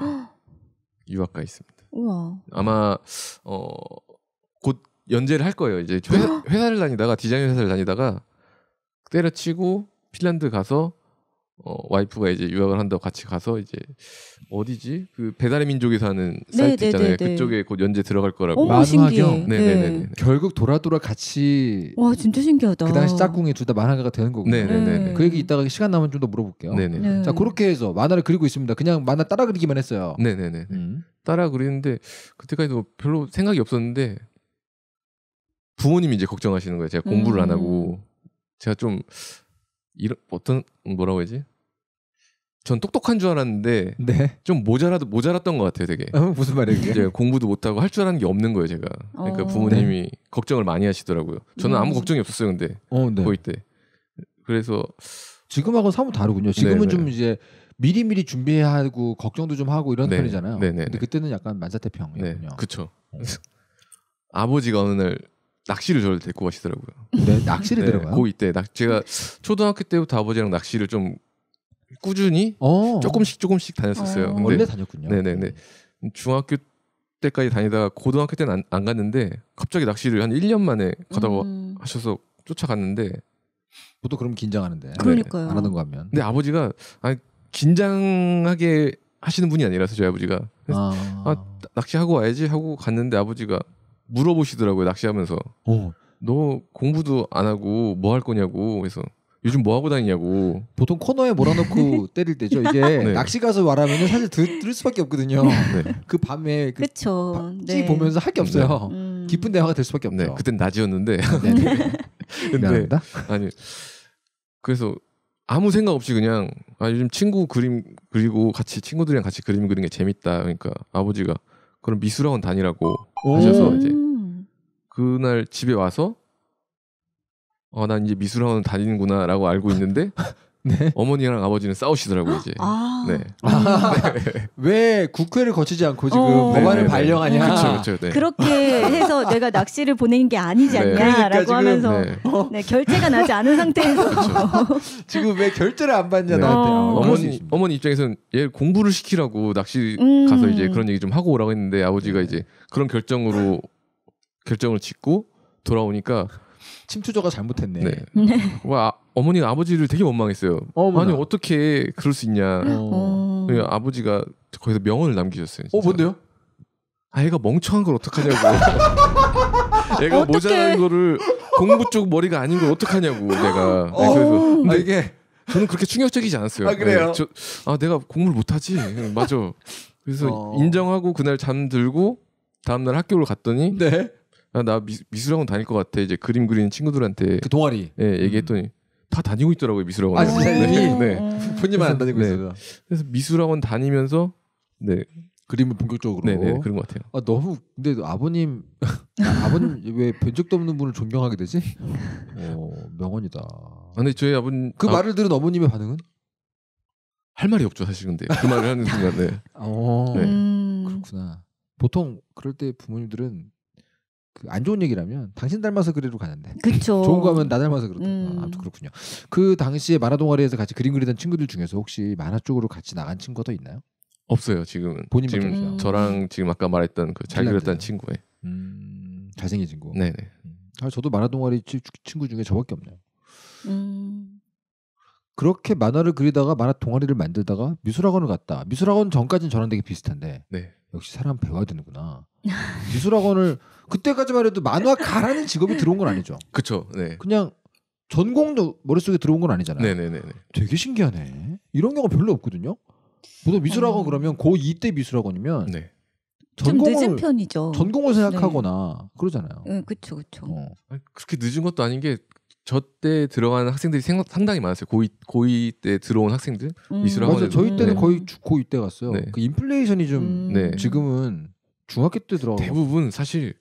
유학가 있습니다. 우와. 아마 어, 곧 연재를 할 거예요. 이제 회사, 를 다니다가 디자인 회사를 다니다가 때려치고 핀란드 가서 어, 와이프가 이제 유학을 한다고 같이 가서 이제 어디지 그 배달의 민족이 사는 네, 사이트 네, 네, 있잖아요 네, 그쪽에 곧 연재 들어갈 거라고 오, 신기해. 네네네 네, 결국 돌아 돌아 같이 와 진짜 신기하다 그 당시 짝꿍이 둘 다 만화가가 되는 거고 네네네 그 얘기 이따가 시간 나면 좀 더 물어볼게요 네네 자 그렇게 해서 만화를 그리고 있습니다 그냥 만화 따라 그리기만 했어요 네네네 음. 따라 그리는데 그때까지 도 별로 생각이 없었는데 부모님이 이제 걱정하시는 거예요 제가 공부를 음. 안 하고 제가 좀 이런 어떤 음, 뭐라고 해야지? 전 똑똑한 줄 알았는데 네. 좀모자라 모자랐던 것 같아요, 되게. 어, 무슨 말이에요? 이제 공부도 못하고 할 줄 아는 게 없는 거예요, 제가. 그러니까 어, 부모님이 네. 걱정을 많이 하시더라고요. 저는 음. 아무 걱정이 없었어요, 근데 어, 네. 보일 때. 그래서 지금하고 사뭇 다르군요. 지금은 네네. 네, 좀 네. 이제 미리 미리 준비하고 걱정도 좀 하고 이런 네. 편이잖아요. 네네. 네, 근데 그때는 약간 만사태평이군요. 네. 그렇죠. 아버지가 어느 날 낚시를 저를 데리고 가시더라고요. 네, 낚시를 네, 들어가요. 고이 때 낙, 제가 초등학교 때부터 아버지랑 낚시를 좀 꾸준히 오. 어. 조금씩 조금씩 다녔었어요. 어, 근데, 원래 다녔군요. 네네네. 음. 음, 중학교 때까지 다니다가 고등학교 때는 안, 안 갔는데 갑자기 낚시를 한 1년 만에 가다가 음. 하셔서 쫓아갔는데 보통 그럼 긴장하는데 네. 그러니까요. 안 하는 거 하면. 근데 아버지가 아 긴장하게 하시는 분이 아니라서 저희 아버지가 아. 아, 낚시하고 와야지 하고 갔는데 아버지가 물어보시더라고요 낚시하면서. 어. 너 공부도 안 하고 뭐 할 거냐고 해서 요즘 뭐 하고 다니냐고. 보통 코너에 몰아넣고 네. 때릴 때죠. 이게 네. 낚시 가서 말하면 사실 들, 을 수밖에 없거든요. 네. 그 밤에 그 바, 네. 보면서 할 게 없어요. 네. 음. 깊은 대화가 될 수밖에 네, 없네요. 그땐 낮이었는데. 근데 아니 그래서 아무 생각 없이 그냥 아 요즘 친구 그림 그리고 같이 친구들이랑 같이 그림 그리는 게 재밌다. 그러니까 아버지가 그럼 미술학원 다니라고 하셔서 이제 그날 집에 와서 어, 난 이제 미술학원 다니는구나라고 알고 있는데 네. 어머니랑 아버지는 싸우시더라고요 이제. 아. 네. 아. 네. 왜 국회를 거치지 않고 지금 어. 법안을 네, 네, 네 발령하냐. 그쵸, 그쵸, 네. 그렇게 해서 내가 낚시를 보낸 게 아니지 않냐라고 그러니까 하면서 어. 네. 결제가 나지 않은 상태에서 지금 왜 결제를 안 받냐 나한테. 어. 아, 어머니 어머니 입장에서는 얘 공부를 시키라고 낚시 음. 가서 이제 그런 얘기 좀 하고 오라고 했는데 아버지가 이제 그런 결정으로 결정을 짓고 돌아오니까 침투자가 잘못했네. 네. 네. 와 아, 어머니 아버지를 되게 원망했어요. 어머나. 아니 어떻게 그럴 수 있냐. 어. 그 아버지가 거기서 명언을 남기셨어요. 어, 진짜. 어 뭔데요? 아 얘가 멍청한 걸 어떡하냐고. 얘가 모자란 거를 공부 쪽 머리가 아닌 걸 어떡하냐고 내가. 어. 네, 그래서 아, 근데 아, 이게 저는 그렇게 충격적이지 않았어요. 아 그래요? 네, 저, 아 내가 공부를 못하지. 맞아. 그래서 어. 인정하고 그날 잠들고 다음날 학교를 갔더니 네? 아, 나 미, 미술학원 다닐 것 같아. 이제 그림 그리는 친구들한테 그 동아리. 예, 얘기했더니 음. 다 다니고 있더라고요 미술학원. 아 진짜 이미 네. 본인만 예. 네. 어. 안 다니고 네. 있어요. 그래서 미술학원 다니면서 네 그림을 본격적으로. 네네 네, 그런 것 같아요. 아 너무 근데 아버님 아버님 왜 변적도 없는 분을 존경하게 되지? 어 명언이다. 아, 근데 저희 아버님 그 아, 말을 들은 어머님의 반응은? 할 말이 없죠 사실 근데 그 말을 하는 순간 네. 어 네. 음... 그렇구나. 보통 그럴 때 부모님들은 그안 좋은 얘기라면 당신 닮아서 그래로 가는데. 그쵸. 좋은 거면나 닮아서 그렇다. 음. 아, 아무튼 그렇군요. 그 당시에 만화 동아리에서 같이 그림 그리던 친구들 중에서 혹시 만화 쪽으로 같이 나간 친구가 더 있나요? 없어요 지금. 본인 지금 없 저랑 지금 아까 말했던 그 잘 그렸던 친구에. 음, 잘생긴 친구. 네네. 음. 아, 저도 만화 동아리 친구 중에 저밖에 없네요. 음. 그렇게 만화를 그리다가 만화 동아리를 만들다가 미술학원을 갔다. 미술학원 전까지는 저랑 되게 비슷한데 네. 역시 사람 배워야 되는구나. 미술학원을 그때까지만 해도 만화가라는 직업이 들어온 건 아니죠. 그렇죠. 네. 그냥 전공도 머릿속에 들어온 건 아니잖아요. 네네네. 네, 네, 네. 되게 신기하네. 이런 경우 별로 없거든요. 보통 미술학원 음. 그러면 고2 때 미술학원이면 네. 전공을, 좀 늦은 편이죠. 전공을 생각하거나 네. 그러잖아요. 네, 그렇죠, 그렇죠. 어. 그렇게 늦은 것도 아닌 게 저때들어가는 학생들이 생각, 상당히 많았어요. 고2, 고2 때 들어온 학생들 음. 미술학원 맞아 저희 때는 네. 거의 고2 때 갔어요. 네. 그 인플레이션이 좀 음. 네. 지금은 중학교 때 들어 대부분 사실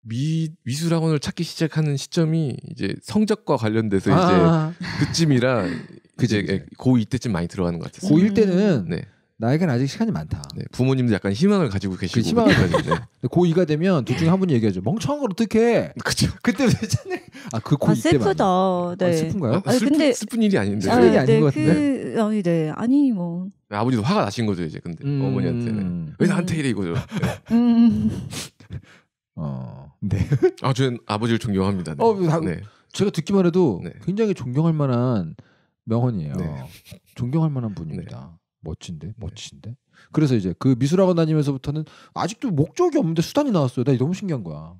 미, 미술학원을 찾기 시작하는 시점이 이제 성적과 관련돼서 아~ 이제 그쯤이라 그제 예, 고2 때쯤 많이 들어가는 것 같아요. 고1 때는 네. 나에겐 아직 시간이 많다. 네, 부모님도 약간 희망을 가지고 그 계시고 그 희망을 가지고. 고2가 되면 둘 중에 한 분이 네. 얘기하죠. 멍청한 걸 어떻게? 그죠 그때 되잖아 아그 고2 아, 그 아 슬프다. 아, 네. 아, 슬픈가요? 아, 슬픈, 근데 슬픈 일이 아닌데. 슬픈 일이 아, 아닌 네, 것 같은데. 그, 아니, 네. 아니 뭐. 아버지도 화가 나신 거죠 이제 근데 음... 어머니한테는 왜 나한테 이래 이거죠. 네. 음. 어, 네. 아, 저는 아버지를 존경합니다. 네. 어, 다, 네. 제가 듣기만 해도 네. 굉장히 존경할 만한 명언이에요. 네. 존경할 만한 분입니다. 멋진데 네. 멋진데 그래서 이제 그 미술학원 다니면서부터는 아직도 목적이 없는데 수단이 나왔어요 나 너무 신기한 거야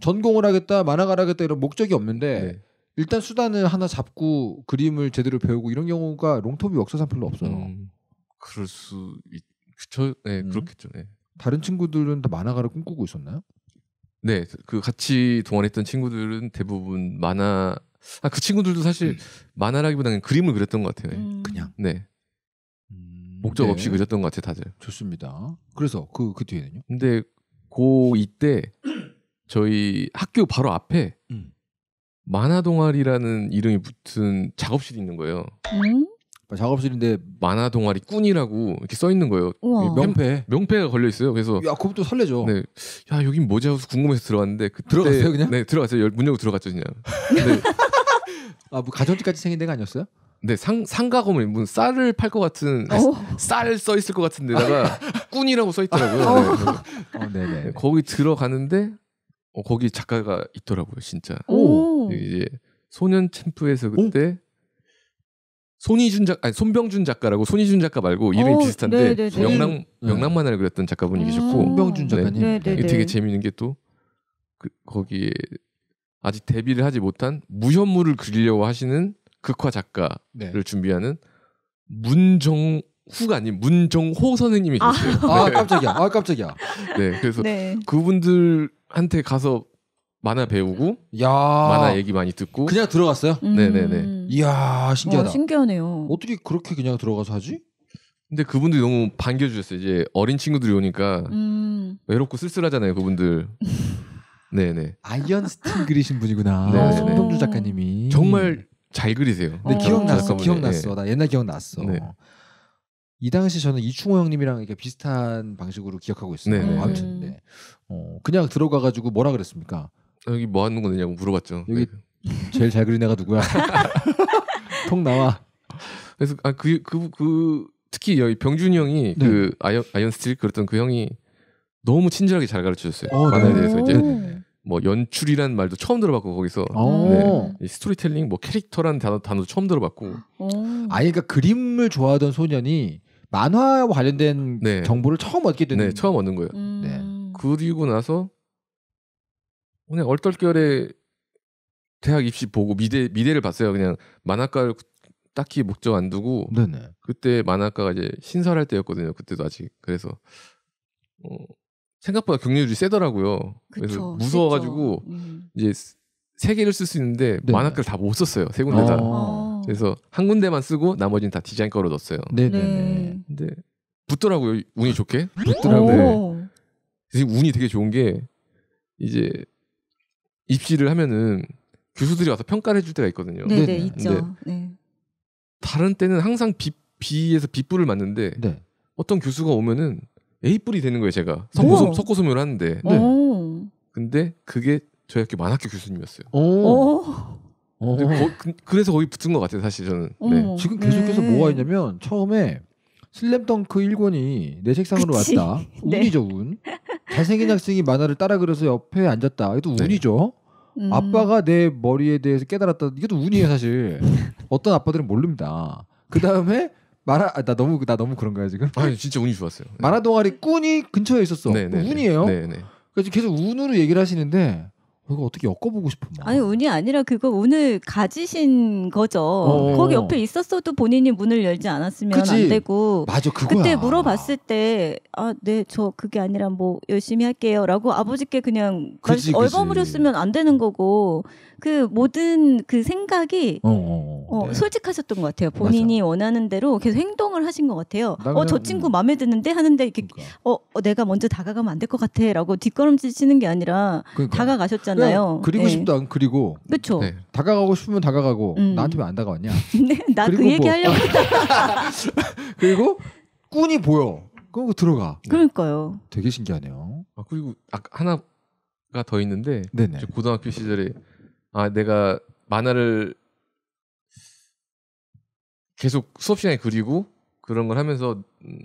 전공을 하겠다 만화가를 하겠다 이런 목적이 없는데 네. 일단 수단을 하나 잡고 그림을 제대로 배우고 이런 경우가 롱톱이 역사상 별로 없어요 음, 그럴 수 있... 그쵸 네 음. 그렇겠죠 네. 다른 친구들은 다 만화가를 꿈꾸고 있었나요? 네, 그, 그 같이 동원했던 친구들은 대부분 만화 아, 그 친구들도 사실 음. 만화라기보다는 그림을 그렸던 것 같아요. 음. 그냥. 네. 목적 네. 없이 그렸던 것 같아요, 다들. 좋습니다. 그래서 그, 그 뒤에는요? 근데 고이때 저희 학교 바로 앞에 음. 만화 동아리라는 이름이 붙은 작업실이 있는 거예요. 음? 작업실인데 만화 동아리 꾼이라고 이렇게 써 있는 거예요. 우와. 명패 명패가 걸려 있어요. 그래서 야 그것도 설레죠. 네, 야 여긴 뭐지 하고 궁금해서 들어갔는데 그 들어갔어요 그냥. 네 들어갔어요. 문 열고 들어갔죠 그냥. 네. 아뭐 가정집까지 생긴 데가 아니었어요? 네, 상, 상가 건물 무슨 쌀을 팔 것 같은 어. 쌀써 있을 것 같은 데다가 꾼이라고 써 있더라고요. 어. 네. 어, 네 거기 들어가는데 어, 거기 작가가 있더라고요, 진짜. 오. 이제 소년 챔프에서 그때 오. 손이준 작 아니 손병준 작가라고 손이준 작가 말고 이름이 어, 비슷한데 네네네. 네, 네. 명랑 네. 명랑 만화를 그렸던 작가분이 아. 계셨고 손병준 작가님 네, 네, 되게 재미있는 게 또 그, 거기에 아직 데뷔를 하지 못한 무현물을 그리려고 하시는 극화 작가를 네. 준비하는 문정 후가 아닌 문정호 선생님이 아. 계세요. 아, 네. 아 깜짝이야. 아 깜짝이야. 네, 그래서 네. 그분들한테 가서 만화 배우고 야 만화 얘기 많이 듣고 그냥 들어갔어요. 음. 네네네. 이야 신기하다. 와, 신기하네요. 어떻게 그렇게 그냥 들어가서 하지? 근데 그분들이 너무 반겨주셨어요. 이제 어린 친구들이 오니까 음. 외롭고 쓸쓸하잖아요. 그분들. 네네. 아이언 스틴 그리신 분이구나. 네, 네, 네. 송동주 작가님이. 정말 잘 그리세요. 근데 어. 기억났어, 기억났어. 네. 나 옛날 기억났어. 네. 이 당시 저는 이충호 형님이랑 이렇게 비슷한 방식으로 기억하고 있어요. 네. 네. 어, 아무튼 음. 네. 어, 그냥 들어가 가지고 뭐라 그랬습니까? 어, 여기 뭐 하는 거냐고 물어봤죠. 여기 네. 제일 잘 그린 애가 누구야? 통 나와. 그래서 아그그그 그, 그, 특히 여기 병준이 형이 네. 그 아이언 아이언 스틸 그랬던 그 형이 너무 친절하게 잘 가르쳐 줬어요. 어, 만화에 대해서 이제 뭐 연출이란 말도 처음 들어봤고 거기서 어. 네. 스토리텔링 뭐 캐릭터란 단어 단어도 처음 들어봤고 어. 아니 가 그러니까 그림을 좋아하던 소년이 만화와 관련된 네. 정보를 처음 얻게 되는 네, 처음 얻는 거예요. 음... 네. 그리고 나서 그냥 얼떨결에 대학 입시 보고 미대 미대를 봤어요. 그냥 만화과를 딱히 목적 안 두고 네네. 그때 만화과가 이제 신설할 때였거든요. 그때도 아직 그래서 어, 생각보다 경쟁률이 세더라고요. 그쵸, 그래서 무서워가지고 음. 이제 세 개를 쓸 수 있는데 네. 만화글 다못 썼어요. 세 군데 다. 아. 아. 그래서 한 군데만 쓰고 나머지는 다 디자인 거로 넣었어요. 네네네. 네. 근데 붙더라고요. 운이 좋게. 붙더라고요. 네. 운이 되게 좋은 게 이제 입시를 하면은 교수들이 와서 평가를 해줄 때가 있거든요. 네, 네, 네네, 네 있죠. 네. 다른 때는 항상 비, B에서 B뿔을 맞는데 어떤 교수가 오면은 에이뿔이 되는 거예요 제가 석고수 석고수묘 하는데 네. 네. 근데 그게 저희 학교 만학교 교수님이었어요. 오. 오. 거, 그, 래서 거기 붙은 것 같아요 사실 저는. 네. 지금 계속해서 네. 뭐가 있냐면 처음에 슬램덩크 1권이 내 책상으로 그치. 왔다. 네. 운이죠 운. 잘생긴 학생이 만화를 따라 그려서 옆에 앉았다. 이것도 네. 운이죠. 음. 아빠가 내 머리에 대해서 깨달았다. 이것도 운이에요 사실. 어떤 아빠들은 모릅니다. 그 다음에 마라 아, 나 너무 나 너무 그런 거야 지금? 아니 진짜 운이 좋았어요. 네. 마라 동아리 꾼이 근처에 있었어. 네, 네, 네. 운이에요. 네, 네. 그래서 계속 운으로 얘기를 하시는데 어, 이거 어떻게 엮어보고 싶은 마 뭐. 아니 운이 아니라 그거 운을 가지신 거죠. 어. 어 거기 어. 옆에 있었어도 본인이 문을 열지 않았으면 그치? 안 되고. 맞아 그거야. 그때 물어봤을 때 아 네 저 그게 아니라 뭐 열심히 할게요라고 아버지께 그냥 그치, 얼버무렸으면 안 되는 거고 그 모든 그 생각이 어, 어, 어. 어 네. 솔직하셨던 것 같아요. 본인이 맞아. 원하는 대로 계속 행동을 하신 것 같아요. 어저 친구 마음에 드는데 하는데 이렇게 그러니까. 어, 어 내가 먼저 다가가면 안 될 것 같아라고 뒷걸음질 치는 게 아니라 그러니까. 다가가셨잖아요. 그리고 네. 싶다 안 그리고 그렇죠. 네. 다가가고 싶으면 다가가고 음. 나한테 왜 안 다가왔냐? 네, 나그 얘기 뭐. 하려고 그리고 꾼이 보여. 그럼 그 들어가. 네. 그러니까요. 되게 신기하네요. 아, 그리고 아, 하나가 더 있는데 고등학교 시절에 아 내가 만화를 계속 수업 시간에 그리고 그런 걸 하면서 음,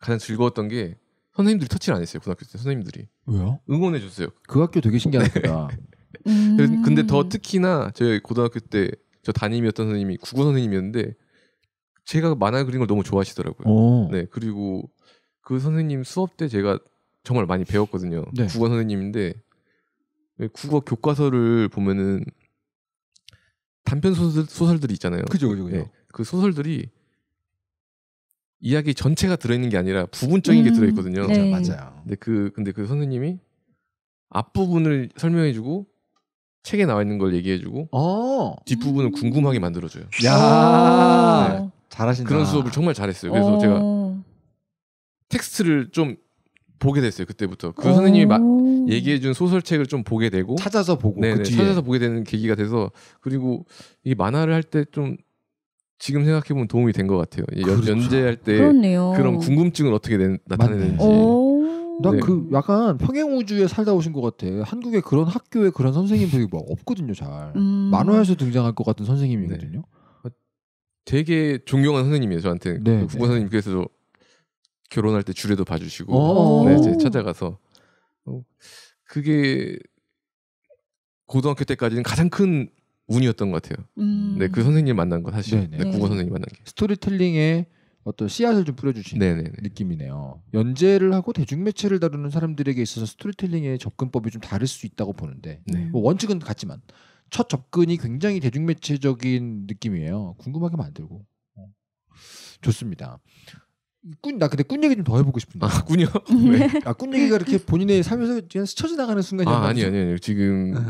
가장 즐거웠던 게 선생님들이 터치를 안 했어요 고등학교 때 선생님들이 왜요? 응원해 줬어요. 그 학교 되게 신기하다. 네. 음... 근데 더 특히나 저희 고등학교 때 저 담임이었던 선생님이 국어 선생님이었는데 제가 만화 그린 걸 너무 좋아하시더라고요. 오. 네 그리고 그 선생님 수업 때 제가 정말 많이 배웠거든요. 네. 국어 선생님인데 국어 교과서를 보면은 단편 소설, 소설들이 있잖아요. 그죠, 그죠, 그죠. 네. 그 소설들이 이야기 전체가 들어있는 게 아니라 부분적인 음, 게 들어있거든요. 네. 맞아요. 근데 그 근데 그 선생님이 앞 부분을 설명해주고 책에 나와 있는 걸 얘기해주고 어. 뒷 부분을 궁금하게 만들어줘요. 야 네. 잘하신다. 그런 수업을 정말 잘했어요. 그래서 제가 텍스트를 좀 보게 됐어요 그때부터 그 선생님이 막 얘기해준 소설책을 좀 보게 되고 찾아서 보고 네네, 네, 그 찾아서 보게 되는 계기가 돼서 그리고 이 만화를 할 때 좀 지금 생각해 보면 도움이 된 것 같아요 그렇죠. 연재할 때 그렇네요. 그런 궁금증을 어떻게 내, 나타내는지 나그 네. 그 약간 평행 우주에 살다 오신 것 같아. 한국에 그런 학교에 그런 선생님들이 뭐 없거든요, 잘. 음... 만화에서 등장할 것 같은 선생님이거든요. 네. 아, 되게 존경한 선생님이에요, 저한테. 네, 국어 그 네. 선생님께서도 결혼할 때 주례도 봐주시고 어. 네, 이제 찾아가서 어, 그게 고등학교 때까지는 가장 큰 운이었던 것 같아요. 음. 네, 그 음. 선생님 만난 거 사실 네, 국어 네. 선생님 만난 게 스토리텔링에 어떤 씨앗을 좀 뿌려주신 네 느낌이네요. 연재를 하고 대중매체를 다루는 사람들에게 있어서 스토리텔링의 접근법이 좀 다를 수 있다고 보는데 네. 뭐 원칙은 같지만 첫 접근이 굉장히 대중매체적인 느낌이에요. 궁금하게 만들고 어. 좋습니다. 꾼나 근데 꾼 얘기 좀 더 해보고 싶은데. 아 꾼요? 네. 아꾼 얘기가 이렇게 본인의 삶에서 그냥 스쳐 지나가는 순간이 아 아니 아니 아니 지금 네.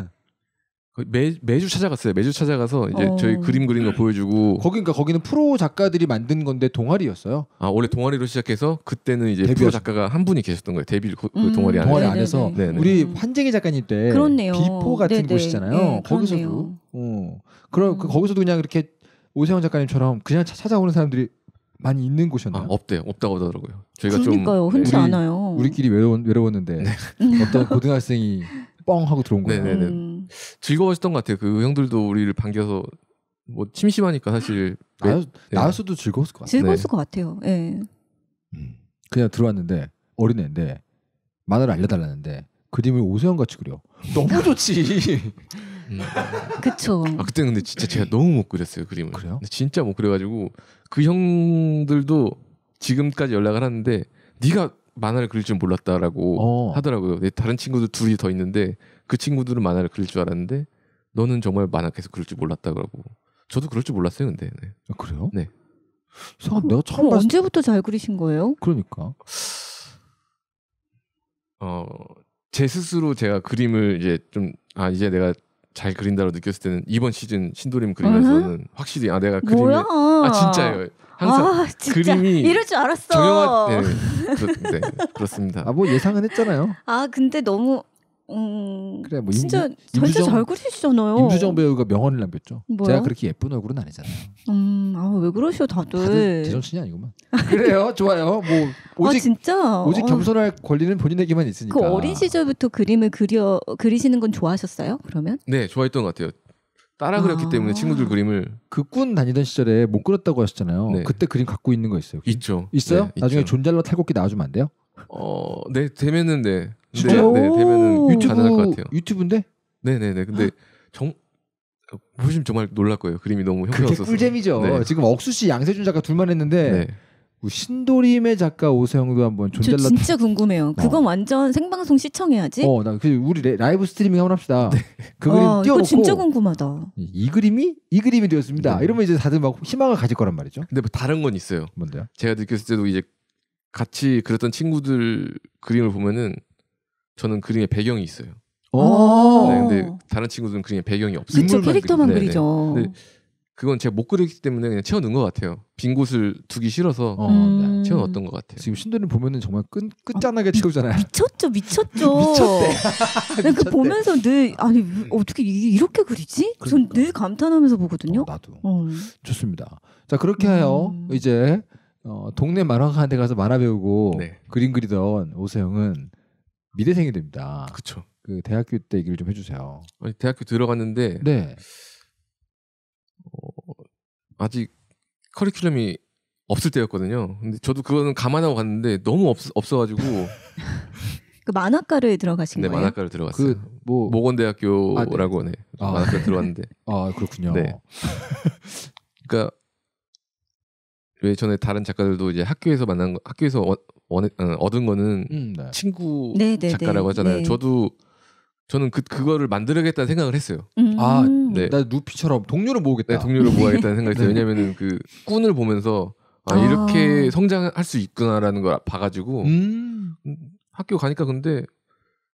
매, 매주 찾아갔어요. 매주 찾아가서 이제 어... 저희 그림 그리는 거 보여주고. 거기 그러니까 거기는 프로 작가들이 만든 건데 동아리였어요. 아 원래 동아리로 시작해서 그때는 이제 데뷔 프로 작가가 한 분이 계셨던 거예요. 데뷔 그, 그, 음, 동아리 안에서. 동아리 안에서 네, 우리 음. 환쟁이 작가님 때 그렇네요. 비포 같은 네네. 곳이잖아요. 네, 거기서도. 어. 그럼 그 음. 거기서도 그냥 이렇게 오세훈 작가님처럼 그냥 찾아오는 사람들이 많이 있는 곳이었나요? 아, 없대요. 없다고 하더라고요. 저희가 그러니까요. 좀 네. 흔치 우리, 않아요. 우리끼리 외로운, 외로웠는데 네. 어떤 고등학생이 뻥 하고 들어온 거예요. 네네네. 네, 음. 즐거웠던 워것 같아요. 그 형들도 우리를 반겨서 뭐심심하니까 사실 나였, 나였, 나도 즐거웠을 것 같아요. 즐거웠을 네. 것 같아요. 예. 음. 그냥 들어왔는데 어린애인데 만화를 알려달라는데 그림을 오세영 같이 그려. 너무 좋지. 음. 그쵸. 아 그때 근데 진짜 제가 음. 너무 못 그렸어요 그림을. 그래요? 진짜 못 그려가지고 그 형들도 지금까지 연락을 하는데 네가 만화를 그릴 줄 몰랐다라고 어. 하더라고요. 내 다른 친구들 둘이 더 있는데 그 친구들은 만화를 그릴 줄 알았는데 너는 정말 만화 계속 그릴 줄 몰랐다 고 저도 그럴 줄 몰랐어요 근데. 네. 아, 그래요? 네. 상 내가 처음 봤을... 언제부터 잘 그리신 거예요? 그러니까. 어, 제 스스로 제가 그림을 이제 좀, 아, 이제 내가 잘그린다고 느꼈을 때는 이번 시즌 신도림 그림에서는 음. 확실히 아 내가 그림에 아진짜요 항상 아, 진짜. 그림이 이럴 줄 알았어. 정형화 네, 그렇, 네, 그렇습니다. 아 뭐 예상은 했잖아요. 아 근데 너무 음, 그래 뭐 진짜 임주, 전체 절굴이시잖아요. 임주정 배우가 명언을 남겼죠. 뭐요? 제가 그렇게 예쁜 얼굴은 아니잖아요. 음, 아왜 그러시오 다들. 다들 제정신이 아니구만. 그래요, 좋아요. 뭐 아, 오직 아, 진짜 오직 어. 겸손할 어. 권리는 본인에게만 있으니까. 그 어린 시절부터 그림을 그려 그리시는 건 좋아하셨어요? 그러면? 네, 좋아했던 것 같아요. 따라 그렸기 아. 때문에 친구들 그림을 그 꾼 다니던 시절에 못 그렸다고 하셨잖아요. 네. 그때 그림 갖고 있는 거 있어요? 있죠. 있어요? 네, 나중에 있죠. 존잘러 탈곡기 나와주면 안 돼요? 어, 네 되면은 네. 네, 네 되면은 유튜브, 가능할 것 같아요. 유튜브인데? 네네네. 근데 정 보시면 정말 놀랄 거예요. 그림이 너무 형편없어서. 그게 꿀잼이죠. 네. 지금 억수 씨, 양세준 작가 둘만 했는데 네. 뭐 신도림의 작가 오세영도 한번 존잘라. 저 진짜 궁금해요. 어. 그건 어. 완전 생방송 시청해야지. 어, 나 그 우리 라이브 스트리밍 한번 합시다. 네. 그 그림 어, 띄워놓고. 진짜 궁금하다. 이 그림이 이 그림이 되었습니다. 네. 이러면 이제 다들 막 희망을 가질 거란 말이죠. 근데 뭐 다른 건 있어요. 뭔데요? 제가 느꼈을 때도 이제 같이 그렸던 친구들 그림을 보면은 저는 그림의 배경이 있어요. 네, 근데 다른 친구들은 그림에 배경이 없어요. 그쵸 캐릭터만 그리 죠 네, 네. 그건 제가 못 그리기 때문에 그냥 채워넣은 것 같아요. 빈 곳을 두기 싫어서 어. 네, 음. 채워넣었던 것 같아요. 지금 신들은 보면은 정말 끝 아, 끝자나게 채우잖아요. 미쳤죠, 미쳤죠. 미쳤대. 네, 그 보면서 늘 아니 음. 어떻게 이- 렇게 그리지? 전늘 그러니까. 감탄하면서 보거든요. 어, 나도 어. 좋습니다. 자 그렇게 해요. 음. 이제 어, 동네 만화가한테 가서 만화 배우고 네. 그림 그리던 오세영은 미대생이 됩니다. 그렇죠. 그 대학교 때 얘기를 좀 해주세요. 아니, 대학교 들어갔는데 네. 어, 아직 커리큘럼이 없을 때였거든요. 근데 저도 그거는 감안하고 갔는데 너무 없, 없어가지고 그 만화과를 들어가신 네, 거예요? 만화과를 들어갔어요. 그뭐 모건대학교라고 아, 네. 네. 아. 만화과 들어갔는데. 아 그렇군요. 네. 그러니까 왜전에 다른 작가들도 이제 학교에서 만난 거, 학교에서 어, 원, 얻은 거는 음, 네. 친구 네네 네, 네. 작가라고 하잖아요. 네. 저도 저는 그 그거를 만들겠다는 어야 생각을 했어요. 음. 아, 네. 나 루피처럼 동료를 모으겠다. 네, 동료를 모아야겠다는 생각했어요. 이 네. 왜냐면은 그 꾼을 보면서 아, 아, 이렇게 성장할 수 있구나라는 걸 봐가지고 음. 음 학교 가니까 근데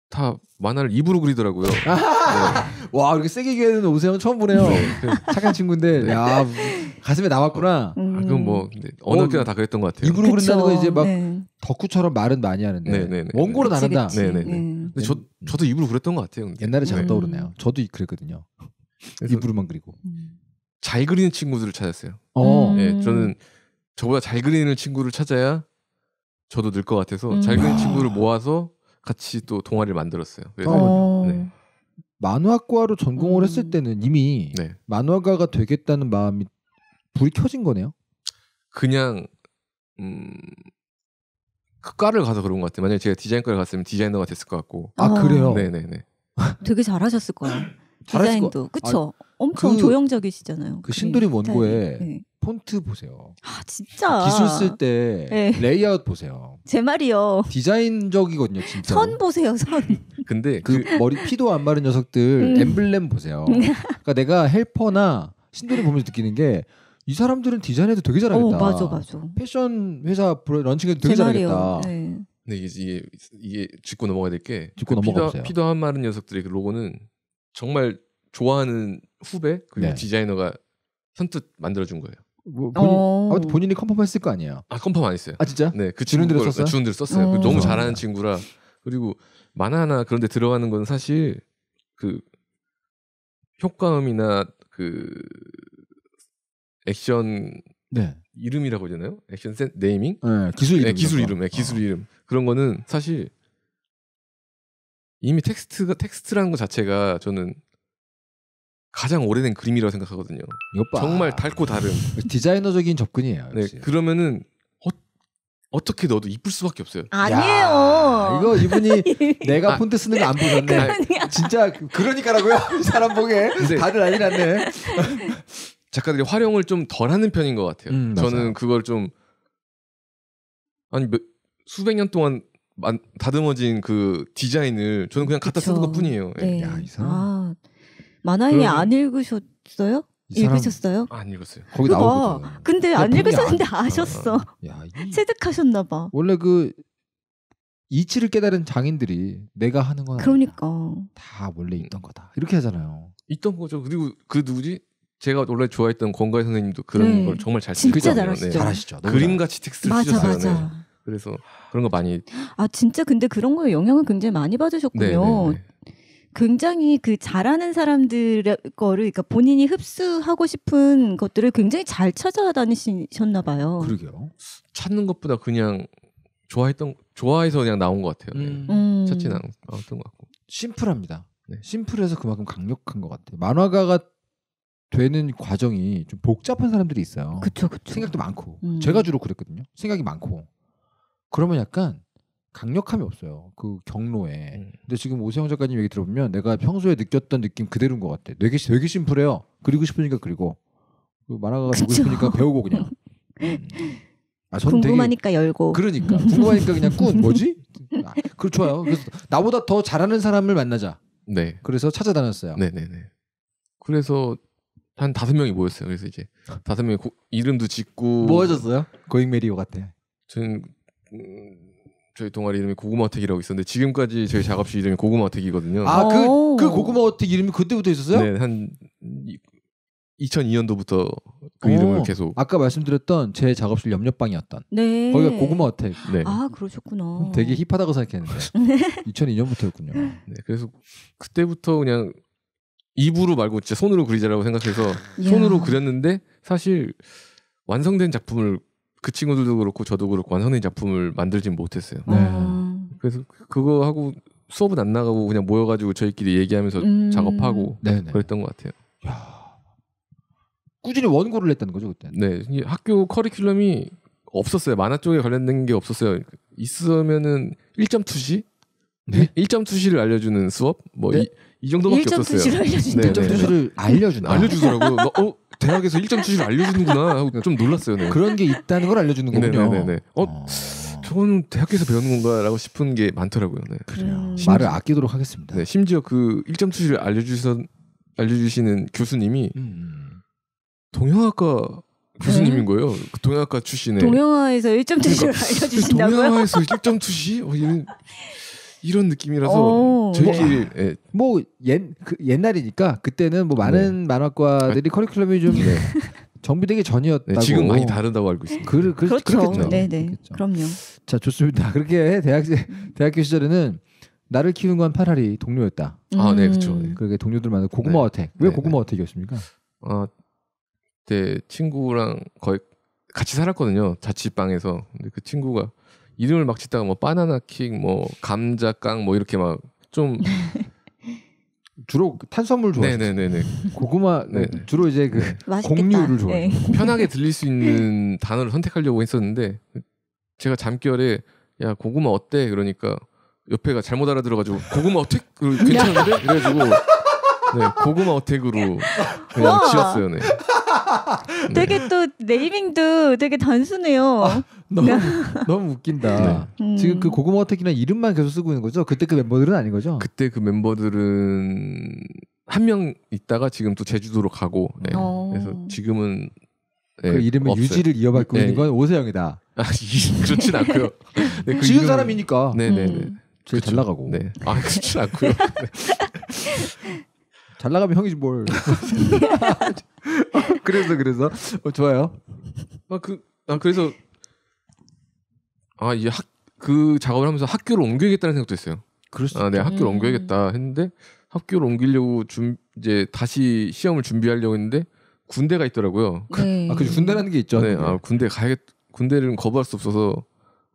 다 만화를 입으로 그리더라고요. 네. 와 이렇게 세게 기는 오세훈 처음 보네요. 네. 착한 친구인데 네. 야 가슴에 나왔구나 음. 아, 그건 뭐 어느 어, 학나다 그랬던 것 같아요. 입으로 그쵸. 그런다는 거 이제 막 네. 덕후처럼 말은 많이 하는데 네네네. 네, 네. 원고로 나간다. 그 네네네. 네. 근데 저 음. 저도 입으로 그랬던 것 같아요. 근데. 옛날에 잘 음. 떠오르네요. 저도 그랬거든요. 입으로만 그리고 음. 잘 그리는 친구들을 찾았어요. 어. 음. 네, 저는 저보다 잘 그리는 친구를 찾아야 저도 늘것 같아서 잘 그리는 와. 친구를 모아서 같이 또 동아리를 만들었어요. 그래서 어. 만화과로 전공을 했을 때는 이미 네. 만화가가 되겠다는 마음이 불이 켜진 거네요. 그냥 음. 그 과를 가서 그런 것 같아요. 만약에 제가 디자인과를 갔으면 디자이너가 됐을 것 같고. 아, 아. 그래요? 네네네. 네, 네. 되게 잘하셨을 거예요. 디자인도 그쵸. 아, 엄청 그, 조형적이시잖아요. 그 신도리 원고에 네. 폰트 보세요. 아 진짜 아, 기술 쓸때 예. 레이아웃 보세요. 제 말이요. 디자인적이거든요, 진짜. 선 보세요, 선. 근데 그, 그 머리 피도 안 마른 녀석들 음. 엠블렘 보세요. 그러니까 내가 헬퍼나 신도리 보면서 느끼는 게이 사람들은 디자인해도 되게 잘하겠다. 오, 어, 맞아, 맞아. 패션 회사 런칭해도 되게 잘하겠다. 네. 근데 이게, 이게 짚고 넘어가야 될 게 짚고 그 넘어가 피도 피더 한 마른 녀석들의 그 로고는 정말 좋아하는 후배 그리고 네. 디자이너가 선뜻 만들어준 거예요. 뭐 본인, 어. 아무튼 본인이 컴펌했을 거 아니에요? 아 컴펌 안 했어요. 아 진짜? 네, 그 지훈들 썼어요. 지훈들 썼어요. 그 어... 너무 잘하는 친구라 그리고 만화나 그런데 들어가는 건 사실 그 효과음이나 그 액션 네. 이름이라고 해야 되나요? 액션 센 네이밍? 네, 기술 이름. 네, 기술 이름. 네, 아. 기술 아. 이름. 그런 거는 사실 이미 텍스트가 텍스트라는 것 자체가 저는 가장 오래된 그림이라고 생각하거든요. 정말 닳고 다른 디자이너적인 접근이에요. 네, 그러면은 어떻게 넣어도 이쁠 수밖에 없어요. 아니에요. 야, 이거 이분이 내가 아, 폰트 쓰는 거 안 보셨네. 그러니까. 진짜 그, 그러니까라고요. 사람 보게 다들 난리 났네. 작가들이 활용을 좀 덜 하는 편인 것 같아요. 음, 저는 맞아요. 그걸 좀 아니 몇, 수백 년 동안 만, 다듬어진 그 디자인을 저는 그냥 갖다 쓰는 것 뿐이에요. 예. 네. 야, 이사 아, 만화에 안 읽으셨어요? 읽으셨어요? 안 읽었어요. 거기 나오거 근데 안 그러니까 읽으셨는데 안... 아, 아셨어. 아, 야, 이... 체득하셨나 봐. 원래 그 이치를 깨달은 장인들이 내가 하는 건 그러니까 아니다. 다 원래 있던 거다. 이렇게 하잖아요. 있던 거죠. 그리고 그 누구지? 제가 원래 좋아했던 권가희 선생님도 그런 네. 걸 정말 잘 진짜 쓰시잖아요. 잘하시죠. 네. 잘하시죠. 그림같이 텍스를 맞아, 쓰셨어 네. 맞아. 네. 그래서 그런 거 많이 아 진짜 근데 그런 거에 영향을 굉장히 많이 받으셨군요. 네네네. 네, 굉장히 그 잘하는 사람들의 거를 그러니까 본인이 흡수하고 싶은 것들을 굉장히 잘 찾아다니셨나 봐요. 그러게요. 찾는 것보다 그냥 좋아했던 좋아해서 그냥 나온 것 같아요. 음. 음. 찾지는 않았던 것 같고 심플합니다. 네. 심플해서 그만큼 강력한 것 같아요. 만화가가 되는 과정이 좀 복잡한 사람들이 있어요. 그쵸, 그쵸. 생각도 많고 음. 제가 주로 그랬거든요. 생각이 많고 그러면 약간 강력함이 없어요. 그 경로에. 음. 근데 지금 오세영 작가님 얘기 들어보면 내가 평소에 느꼈던 느낌 그대로인 것 같아. 되게 되게 심플해요. 그리고 싶으니까 그리고 그 만화가 되고 싶으니까 배우고 그냥. 음. 아, 궁금하니까 되게... 열고. 그러니까 궁금하니까 그냥 꾼 뭐지? 아, 그 그렇죠. 좋아요. 그래서 나보다 더 잘하는 사람을 만나자. 네. 그래서 찾아다녔어요. 네네네. 그래서 한 다섯 명이 모였어요. 그래서 이제 다섯 명이 고, 이름도 짓고 모아졌어요? 뭐 고잉 메리오 같아. 저는 음, 저희 동아리 이름이 고구마 어택이라고 있었는데 지금까지 저희 작업실 이름이 고구마 어택이거든요. 아그그 그 고구마 어택 이름이 그때부터 있었어요? 네, 한 2002년도부터 그 오. 이름을 계속 아까 말씀드렸던 제 작업실 옆옆방이었던 네. 거기가 고구마 어택. 네. 아 그러셨구나. 되게 힙하다고 생각했는데 2002년부터였군요. 네, 그래서 그때부터 그냥 입으로 말고 진짜 손으로 그리자라고 생각해서 예. 손으로 그렸는데 사실 완성된 작품을 그 친구들도 그렇고 저도 그렇고 완성된 작품을 만들진 못했어요. 네. 네. 그래서 그, 그거 하고 수업은 안 나가고 그냥 모여가지고 저희끼리 얘기하면서 음... 작업하고 네네. 네. 그랬던 것 같아요. 야... 꾸준히 원고를 냈다는 거죠 그때? 네, 학교 커리큘럼이 없었어요. 만화 쪽에 관련된 게 없었어요. 있으면은 1 2시 네? 1 2시를 알려주는 수업, 뭐 네? 이, 이 정도밖에 1점 없었어요. 투시를 알려준다. 1점 투시를 알려주나. 알려주더라고. 뭐, 어, 대학에서 1점 투시를 알려주는구나 하고 좀 놀랐어요. 네. 그런 게 있다는 걸 알려주는 네, 네, 거군요. 네네네. 네. 어, 저건 대학에서 배우는 건가라고 싶은 게 많더라고요. 네. 그래요. 음. 심지어, 말을 아끼도록 하겠습니다. 네, 심지어 그 1점 투시를 알려주선 알려주시는 교수님이 음. 음. 동양학과 교수님인 거예요. 그 동양학과 출신의 동양화에서 1점 투시를 그러니까, 알려주신다고요? 동양화에서 1점 투시? 어, 이런 이런 느낌이라서 어. 저희끼리 네. 뭐, 예. 뭐 옛, 그 옛날이니까 그때는 뭐 많은 네. 만화과들이 아 커리큘럼이 좀 네. 정비되기 전이었다고 네, 지금 많이 다르다고 알고 있습니다. 그, 그, 렇죠 그렇겠죠. 네네. 네. 그렇겠죠. 그럼요. 자 좋습니다. 그렇게 대학 대학교 시절에는 나를 키운 건 파라리 동료였다. 아, 네, 음. 네 그렇죠. 그렇게 동료들 만나 고구마 어택 왜 고구마 어택이었습니까? 어, 그때 친구랑 거의 같이 살았거든요. 자취방에서. 근데 그 친구가 이름을 막 짓다가 뭐 바나나킥, 뭐 감자깡, 뭐 이렇게 막 좀 주로 탄수화물 좋아해요. 하 네네 네. 네 고구마 네. 주로 이제 그 네. 곡류를 좋아해요. 네. 편하게 들릴 수 있는 단어를 선택하려고 했었는데 제가 잠결에 야 고구마 어때? 그러니까 옆에가 잘못 알아들어가지고 고구마 어택 그 괜찮은데? 그래가지고 네, 고구마 어택으로 그냥 지었어요. 네. 네. 되게 또 네이밍도 되게 단순해요. 아, 너무 네. 너무 웃긴다. 네. 지금 그 고구마 어택이라 이름만 계속 쓰고 있는 거죠? 그때 그 멤버들은 아닌 거죠? 그때 그 멤버들은 한 명 있다가 지금 또 제주도로 가고 네. 어. 그래서 지금은 네, 그 이름을 없어요. 유지를 이어받고 네. 있는 건 오세영이다. 아, 그렇진 않고요. 네, 그 지은 은 사람이니까. 네네네. 음. 제일 그쵸. 잘 나가고. 네. 아, 그렇진 않고요. 잘 나가면 형이지 뭘. 그래서 그래서 어, 좋아요. 아그난 아, 그래서 아 이제 학 그 작업을 하면서 학교를 옮겨야겠다는 생각도 했어요. 그렇죠. 아, 내가 학교를 음. 옮겨야겠다 했는데 학교를 옮기려고 준 이제 다시 시험을 준비하려고 했는데 군대가 있더라고요. 네. 아, 그 군대라는 게 있죠. 네, 아, 네. 군대 가야겠. 군대를 거부할 수 없어서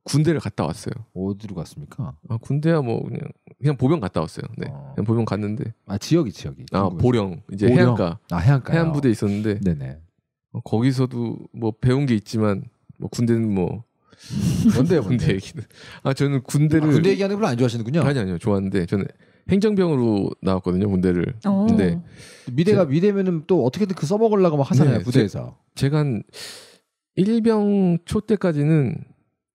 군대를 갔다 왔어요. 어디로 갔습니까? 아, 군대야 뭐 그냥 그냥 보병 갔다 왔어요. 네, 어. 그냥 보병 갔는데. 아 지역이 지역이. 아 중국에서. 보령 이제 보령. 해안가. 아 해안가. 해안 부대 있었는데. 네네. 어, 거기서도 뭐 배운 게 있지만 뭐 군대는 뭐 뭔데 군대 얘기는. 아 저는 군대를. 아, 군대 얘기하는 걸안 좋아하시는군요. 아니 아니요 좋아하는데 저는 행정병으로 나왔거든요 군대를. 어. 근데 미대가 제, 미대면은 또 어떻게든 그 써먹으려고 막 하잖아요 네, 부대에서. 제, 제가 한 일병 초 때까지는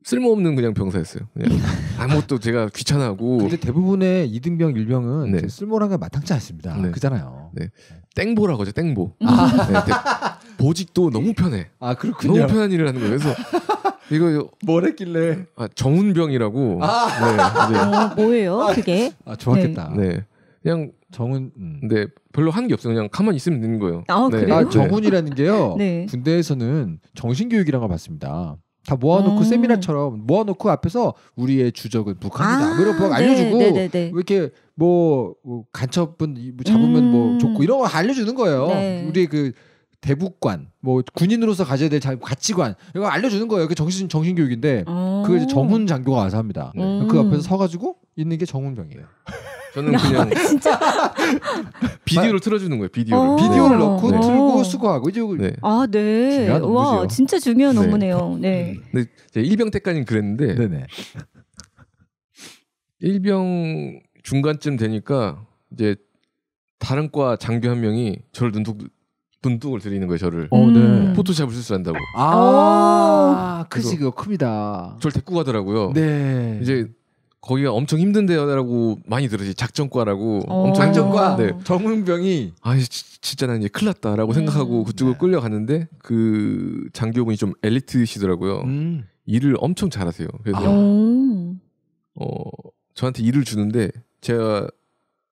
쓸모없는 그냥 병사였어요. 그냥 아무것도 제가 귀찮아하고. 근데 대부분의 이등병 일병은 네. 쓸모란 게 마땅치 않습니다. 네. 그잖아요. 네. 땡보라고 하죠. 땡보. 아. 네, 보직도 너무 편해. 아 그렇군요. 너무 편한 일을 하는 거예요. 그래서 이거 뭘 했길래? 아, 정운병이라고. 아. 네, 어, 뭐예요? 그게? 아 좋았겠다. 네. 네. 그냥 정은 음. 네 별로 한 게 없어요. 그냥 가만히 있으면 되는 거예요. 아, 네. 그래요? 아, 정훈이라는 게요. 네. 군대에서는 정신교육이라는 걸 받습니다. 다 모아놓고 음. 세미나처럼 모아놓고 앞에서 우리의 주적은 북한이다. 아, 뭐 이런 거 네, 알려주고 네, 네, 네, 왜 이렇게 뭐, 뭐간첩분 뭐 잡으면 뭐 음. 뭐 좋고 이런 거 알려주는 거예요. 네. 우리 그 대북관, 뭐 군인으로서 가져야 될 가치관 이거 알려주는 거예요. 그 정신 정신 교육인데 음. 어. 그걸 정훈 장교가 와서 합니다. 음. 그 앞에서 서가지고 있는 게 정훈병이에요. 저는 그냥 진짜 비디오를 틀어주는 거예요. 비디오를 어. 비디오를 네. 넣고 네. 틀고 수거하고 이제 네. 아 네. 와 진짜 중요한 네. 업무네요. 네. 근데 일병 때까지는 그랬는데 네네. 일병 중간쯤 되니까 이제 다른 과 장교 한 명이 저를 눈독 눈독을 들이는 거예요. 저를 어, 네. 음. 포토샵을 실수한다고. 아, 아 그지 그거 큽니다. 저를 데리고 가더라고요. 네. 이제 거기가 엄청 힘든데요라고 많이 들으지 작전과라고 어. 엄청 작전과 네. 정은병이 아 진짜 난 이제 큰일 났다라고 음. 생각하고 그쪽으로 네. 끌려갔는데 그 장교분이 좀 엘리트시더라고요 음. 일을 엄청 잘하세요 그래서 아. 어 저한테 일을 주는데 제가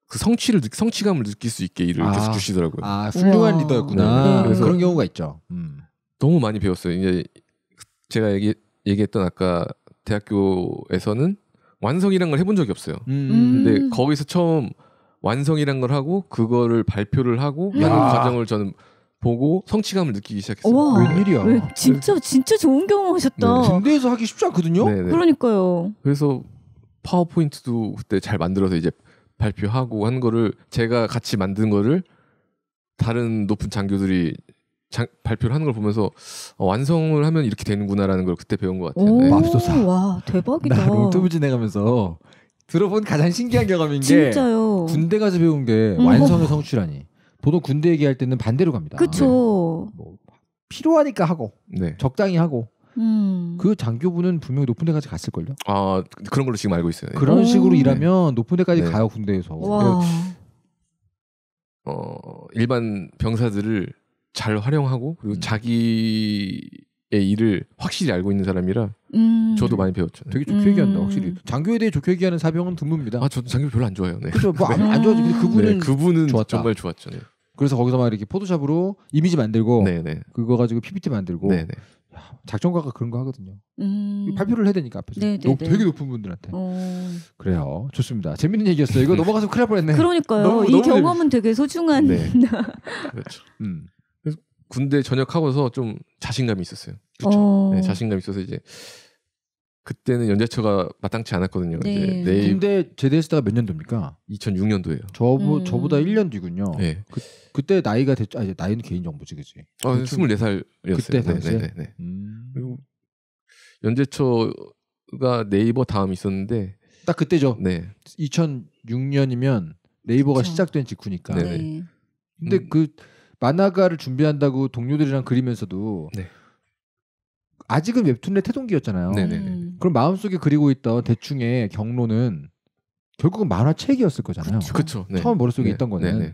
그 성취를 성취감을 느낄 수 있게 일을 아. 계속 주시더라고요 아 훌륭한 우와. 리더였구나 네. 그 그런 경우가 있죠 음. 너무 많이 배웠어요 이제 제가 얘기 얘기했던 아까 대학교에서는 완성이란 걸 해본 적이 없어요. 음. 근데 거기서 처음 완성이란 걸 하고 그거를 발표를 하고 하는 음. 아. 과정을 저는 보고 성취감을 느끼기 시작했어요. 와, 웬일이야? 왜, 진짜 진짜 좋은 경험하셨다. 네. 군대에서 하기 쉽지 않거든요. 네네. 네. 그러니까요. 그래서 파워포인트도 그때 잘 만들어서 이제 발표하고 한 거를 제가 같이 만든 거를 다른 높은 장교들이 장, 발표를 하는 걸 보면서 어, 완성을 하면 이렇게 되는구나라는 걸 그때 배운 것 같아요. 네. 맙소사. 와 대박이다. 롱투브 진행하면서 들어본 가장 신기한 경험인 게 군대 가서 배운 게 음. 완성의 성취라니. 보통 군대 얘기할 때는 반대로 갑니다. 그렇죠. 네. 뭐 필요하니까 하고 네. 적당히 하고 음. 그 장교부는 분명히 높은 데까지 갔을걸요. 아 그런 걸로 지금 알고 있어요. 네. 그런 오. 식으로 일하면 네. 높은 데까지 가요 군대에서. 어, 일반 병사들을 잘 활용하고 그리고 음. 자기의 일을 확실히 알고 있는 사람이라 음. 저도 많이 배웠죠. 되게 좋게 음. 얘기한다 확실히 장교에 대해 좋게 얘기하는 사병은 드뭅니다. 아 저도 장교 별로 안 좋아해요. 네. 그죠 뭐안 안 아. 좋아지 근데 그분은 네, 그분은 좋았다. 정말 좋았죠. 네. 그래서 거기서 막 이렇게 포토샵으로 이미지 만들고 네네. 네. 그거 가지고 PPT 만들고 네네. 작전가가 그런 거 하거든요. 음... 발표를 해야 되니까 앞에서 네, 네, 높, 되게 높은 분들한테. 어... 그래요. 좋습니다. 재밌는 얘기였어요. 이거 넘어가서 큰일 날 뻔했네. 그러니까요. 너무, 이 너무 경험은 재밌... 되게 소중한. 네. 그렇죠. 음. 군대 전역하고서 좀 자신감이 있었어요. 그렇죠. 네, 자신감이 있어서 이제 그때는 연재처가 마땅치 않았거든요. 네. 이제 군대 제대했을 가몇 년도입니까? 2006년도예요. 저 음. 저보다 1년 뒤군요. 네. 그, 그때 나이가 됐 아, 이 나이는 개인 정보지 그지. 아, 어, 24살이었어요. 그때 네, 당시에. 네, 네, 네, 음. 그리고 연재처가 네이버 다음 있었는데 딱 그때죠. 네. 2006년이면 네이버가 그쵸. 시작된 직후니까. 네. 네. 근데 음. 그 만화가를 준비한다고 동료들이랑 그리면서도 네. 아직은 웹툰의 태동기였잖아요. 네네네. 네, 네, 네. 음. 그럼 마음속에 그리고 있던 대충의 경로는 결국은 만화책이었을 거잖아요. 그렇죠. 네. 처음 머릿속에 네. 있던 거는 네네.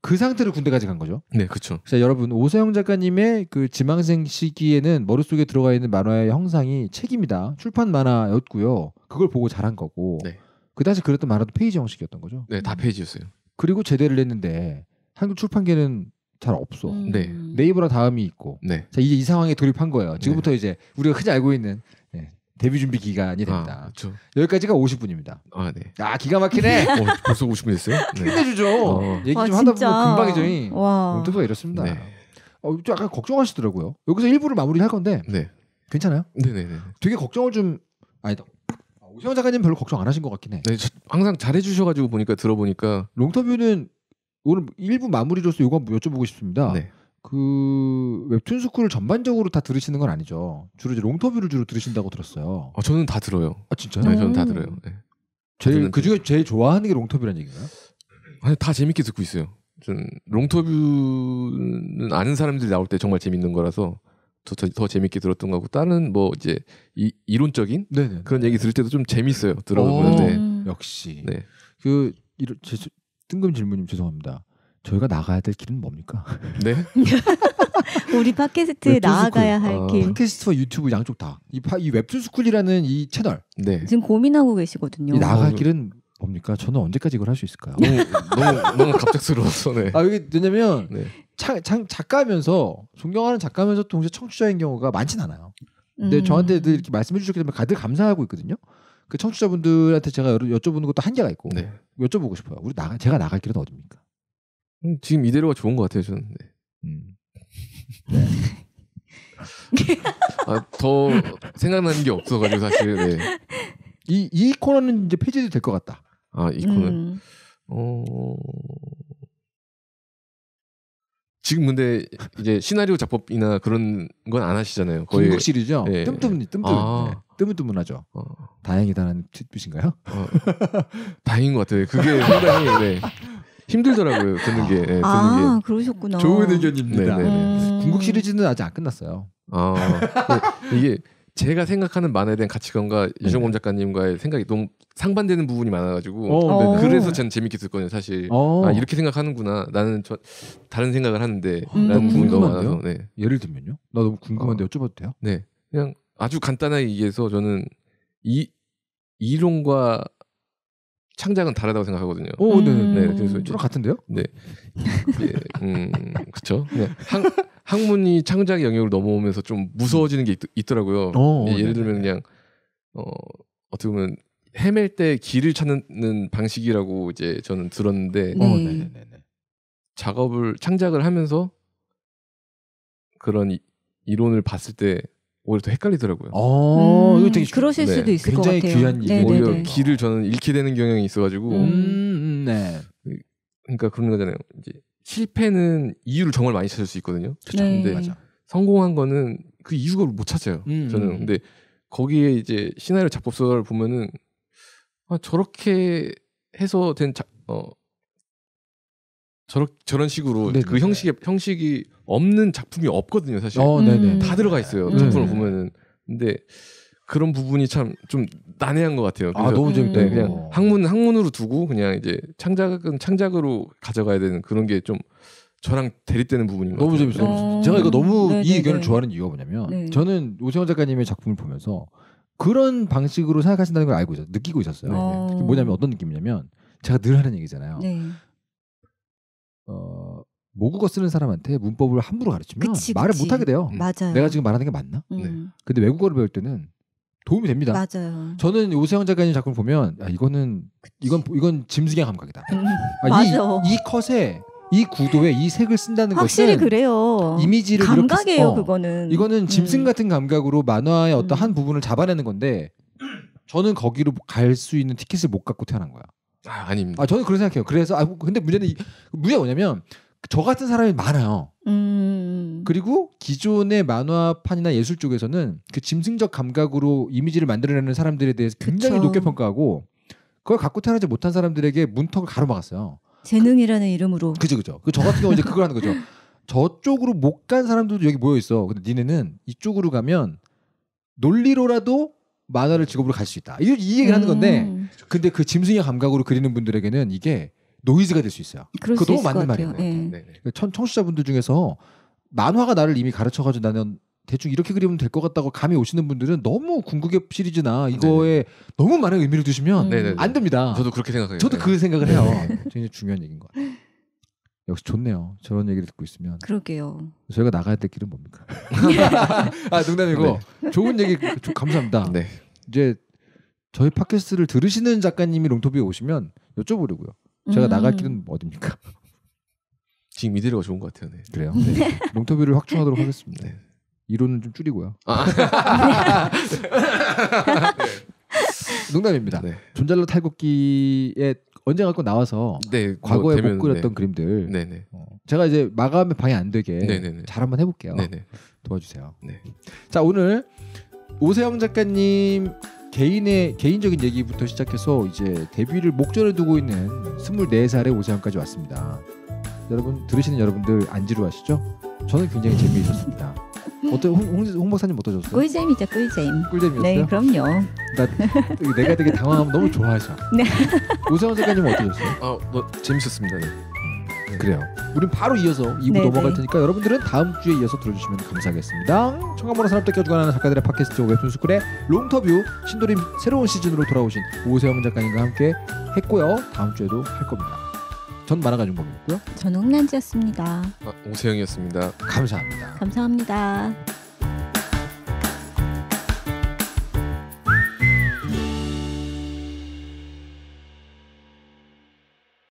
그 상태로 군대까지 간 거죠. 네, 그렇죠. 자, 여러분 오세영 작가님의 그 지망생 시기에는 머릿속에 들어가 있는 만화의 형상이 책입니다. 출판 만화였고요. 그걸 보고 자란 거고. 네. 그 당시 그랬던 만화도 페이지 형식이었던 거죠. 네, 다 음. 페이지였어요. 그리고 제대를 했는데 한국 출판계는 잘 없어. 음. 네. 네이버랑 다음이 있고. 네. 자 이제 이 상황에 돌입한 거예요. 지금부터 네. 이제 우리가 흔히 알고 있는 네, 데뷔 준비 기간이 아, 됩니다. 아, 그렇죠. 여기까지가 50분입니다. 아 네. 아 기가 막히네. 어, 벌써 50분 됐어요? 끝내주죠. 네. 어. 얘기 좀 아, 하다 보면 아, 금방이죠. 이 몸뚱이가 이렇습니다. 네. 어, 좀 약간 걱정하시더라고요. 여기서 일부를 마무리할 건데. 네. 괜찮아요? 네네네. 네, 되게 걱정을 좀 아니다. 아, 오세훈 작가님 별로 걱정 안 하신 것 같긴 해. 네, 항상 잘해주셔가지고 보니까 들어보니까 롱터뷰는 오늘 일부 마무리로서 이거 한번 여쭤보고 싶습니다. 네. 그 웹툰 스쿨을 전반적으로 다 들으시는 건 아니죠. 주로 이제 롱터뷰를 주로 들으신다고 들었어요. 아, 저는 다 들어요. 아 진짜요? 네, 저는 다 들어요. 네. 제일 그 중에 제일 좋아하는 게 롱터뷰라는 얘기인가요? 아니 다 재밌게 듣고 있어요. 좀 롱터뷰는 아는 사람들이 나올 때 정말 재밌는 거라서 더, 더, 더 재밌게 들었던 거고 다른 뭐 이제 이, 이론적인 네네. 그런 얘기 들을 때도 좀 재밌어요 들어보는데 네. 음. 역시 네. 그 이런 제, 뜬금 질문님 죄송합니다. 저희가 나가야 될 길은 뭡니까? 네. 우리 팟캐스트에 나아가야 할 아. 길. 팟캐스트와 유튜브 양쪽 다. 이, 이 웹툰스쿨이라는 이 채널. 네. 지금 고민하고 계시거든요. 이 나갈 어, 그 길은 뭡니까? 저는 언제까지 이걸 할 수 있을까요? 너무 너무, 갑작스러웠어. 네. 아 이게 왜냐면 네. 차, 장, 작가면서 존경하는 작가면서 동시에 청취자인 경우가 많진 않아요. 근데 음. 저한테 도 이렇게 말씀해 주셨기 때문에 가득 감사하고 있거든요. 그 청취자분들한테 제가 여쭤보는 것도 한계가 있고 네. 여쭤보고 싶어요. 우리 나 제가 나갈 길은 어디입니까? 음, 지금 이대로가 좋은 것 같아요, 저는. 네. 음. 아, 더 생각나는 게 없어가지고 사실. 네. 이, 이 코너는 이제 폐지도 될것 같다. 아, 이 코너. 음. 어... 지금 근데 이제 시나리오 작법이나 그런 건 안 하시잖아요. 거의... 중국 시리죠 예. 아. 네. 뜸뜸 뜸뜸. 아, 뜨문뜨문하죠. 어. 다행이다라는 팁빛인가요? 어. 다행인 것 같아요. 그게 상당히 네. 힘들더라고요. 듣는 게. 네, 듣는 아, 게. 그러셨구나. 좋은 의견입니다. 네, 네, 네. 음... 궁극 시리즈는 아직 안 끝났어요. 어, 이게 제가 생각하는 만화에 대한 가치관과 유정범 작가님과의 생각이 너무 상반되는 부분이 많아가지고 어, 어. 그래서 저는 재밌게 듣거든요 사실 어. 아, 이렇게 생각하는구나 나는 저 다른 생각을 하는데 음. 라는 부분이 너무 많아서 네. 예를 들면요? 나 너무 궁금한데 어. 여쭤봐도 돼요? 네 그냥 아주 간단하게 얘기해서 저는 이 이론과 창작은 다르다고 생각하거든요. 오, 네, 네, 음. 네 그래서 저랑 같은데요? 네, 예, 음, 그렇죠. 학, 네. 학문이 창작 의 영역으로 넘어오면서 좀 무서워지는 게 있, 더라고요 어, 예, 예를 네, 들면 그냥 어, 어떻게 보면 헤맬 때 길을 찾는 방식이라고 이제 저는 들었는데 네. 어, 작업을 창작을 하면서 그런 이, 이론을 봤을 때 오히려 더 헷갈리더라고요. 아, 음, 이거 되게 그러실 네. 수도 있을 것 같아요. 굉장히 귀한 얘기. 오히려 길을 저는 잃게 되는 경향이 있어가지고. 음, 음 네. 그, 그러니까 그런 거잖아요. 이제 실패는 이유를 정말 많이 찾을 수 있거든요. 그렇죠. 네. 근데 맞아. 성공한 거는 그 이유가 못 찾아요. 음, 저는 음. 근데 거기에 이제 시나리오 작법서를 보면은 아, 저렇게 해서 된 자, 어, 저런 저런 식으로 네네. 그 그렇죠. 형식의 형식이 없는 작품이 없거든요 사실 어, 네, 네. 음. 다 들어가 있어요 네. 작품을 보면은 근데 그런 부분이 참 좀 난해한 것 같아요 아 너무 재밌다 네, 그냥 학문 학문으로 두고 그냥 이제 창작은 창작으로 가져가야 되는 그런 게 좀 저랑 대립되는 부분인 것 같아요. 재밌어요 어. 제가 이거 너무 네네네. 이 의견을 좋아하는 이유가 뭐냐면 네. 저는 오세훈 작가님의 작품을 보면서 그런 방식으로 생각하신다는 걸 알고 있었, 느끼고 있었어요 어. 뭐냐면 어떤 느낌이냐면 제가 늘 하는 얘기잖아요. 네. 어, 모국어 쓰는 사람한테 문법을 함부로 가르치면 그치, 말을 못 하게 돼요. 음. 맞아요. 내가 지금 말하는 게 맞나? 음. 네. 근데 외국어를 배울 때는 도움이 됩니다. 맞아요. 저는 오세영 작가님 작품 보면 아, 이거는 그치. 이건 이건 짐승의 감각이다. 음, 아, 맞아. 이, 이 컷에 이 구도에 이 색을 쓴다는 확실히 것은 그래요. 이미지를 감각이에요. 이렇게, 어, 그거는 이거는 음. 짐승 같은 감각으로 만화의 어떤 음. 한 부분을 잡아내는 건데 저는 거기로 갈 수 있는 티켓을 못 갖고 태어난 거야. 아, 아닙니다. 아, 저는 그런 생각해요. 그래서 아 근데 문제는 문제가 뭐냐면 저 같은 사람이 많아요. 음, 음, 음. 그리고 기존의 만화판이나 예술 쪽에서는 그 짐승적 감각으로 이미지를 만들어내는 사람들에 대해서 굉장히 그쵸. 높게 평가하고 그걸 갖고 태어나지 못한 사람들에게 문턱을 가로막았어요. 재능이라는 그, 이름으로. 그죠 그죠. 그 저 같은 경우 이제 그걸 하는 거죠. 저쪽으로 못 간 사람들도 여기 모여 있어. 근데 니네는 이쪽으로 가면 논리로라도 만화를 직업으로 갈 수 있다. 이, 이 얘기를 음. 하는 건데 음. 근데 그 짐승의 감각으로 그리는 분들에게는 이게 노이즈가 될 수 있어요. 그거 너무 맞는 말인 거예요. 네. 네. 청, 취자분들 중에서 만화가 나를 이미 가르쳐가지고 나는 대충 이렇게 그리면 될 것 같다고 감이 오시는 분들은 너무 궁극의 시리즈나 이거에 네네. 네. 너무 많은 의미를 두시면 음. 네안 네, 네. 됩니다. 저도 그렇게 생각해요. 저도 그 생각을 해요. 굉장히 중요한 얘기인 것 같아요. 역시 좋네요. 저런 얘기를 듣고 있으면. 그러게요. 저희가 나가야 될 길은 뭡니까? 아 농담이고 네. 좋은 얘기 감사합니다. 네. 이제 저희 팟캐스트를 들으시는 작가님이 롱토에 오시면 여쭤보려고요. 제가 음. 나갈 길은 어딥니까? 지금 이대로가 좋은 것 같아요. 네. 그래요. 네. 네. 롱토비를 확충하도록 하겠습니다. 네. 이론은 좀 줄이고요. 아. 네. 농담입니다. 네. 존잘로 탈곡기의 언제 갖고 나와서 네, 과거에 되면, 못 그렸던 네. 그림들 네, 어, 제가 이제 마감에 방해 안 되게 잘 한번 해볼게요 도와주세요 네. 자 오늘 오세영 작가님 개인의 개인적인 얘기부터 시작해서 이제 데뷔를 목전에 두고 있는 24살의 오세영까지 왔습니다 여러분 들으시는 여러분들 안 지루하시죠? 저는 굉장히 재미있었습니다. 어때 홍홍 박사님 어떠셨어요? 꿀잼이죠 꿀잼. 꿀잼이었어요? 네 그럼요. 나 내가 되게 당황하면 너무 좋아하셔. 네. 오세훈 작가님 어떠셨어요? 아, 뭐 재밌었습니다. 네. 음, 네. 그래요. 우린 바로 이어서 2부 네, 넘어갈 네. 테니까 여러분들은 다음 주에 이어서 들어주시면 감사하겠습니다. 청각모로 산업대학 주관하는 작가들의 팟캐스트 웹툰스쿨의 롱터뷰 신도림 새로운 시즌으로 돌아오신 오세영 작가님과 함께 했고요. 다음 주에도 할 겁니다. 전 마라가족 먹었고요. 저는 홍란지였습니다. 아, 오세영이었습니다. 감사합니다. 감사합니다.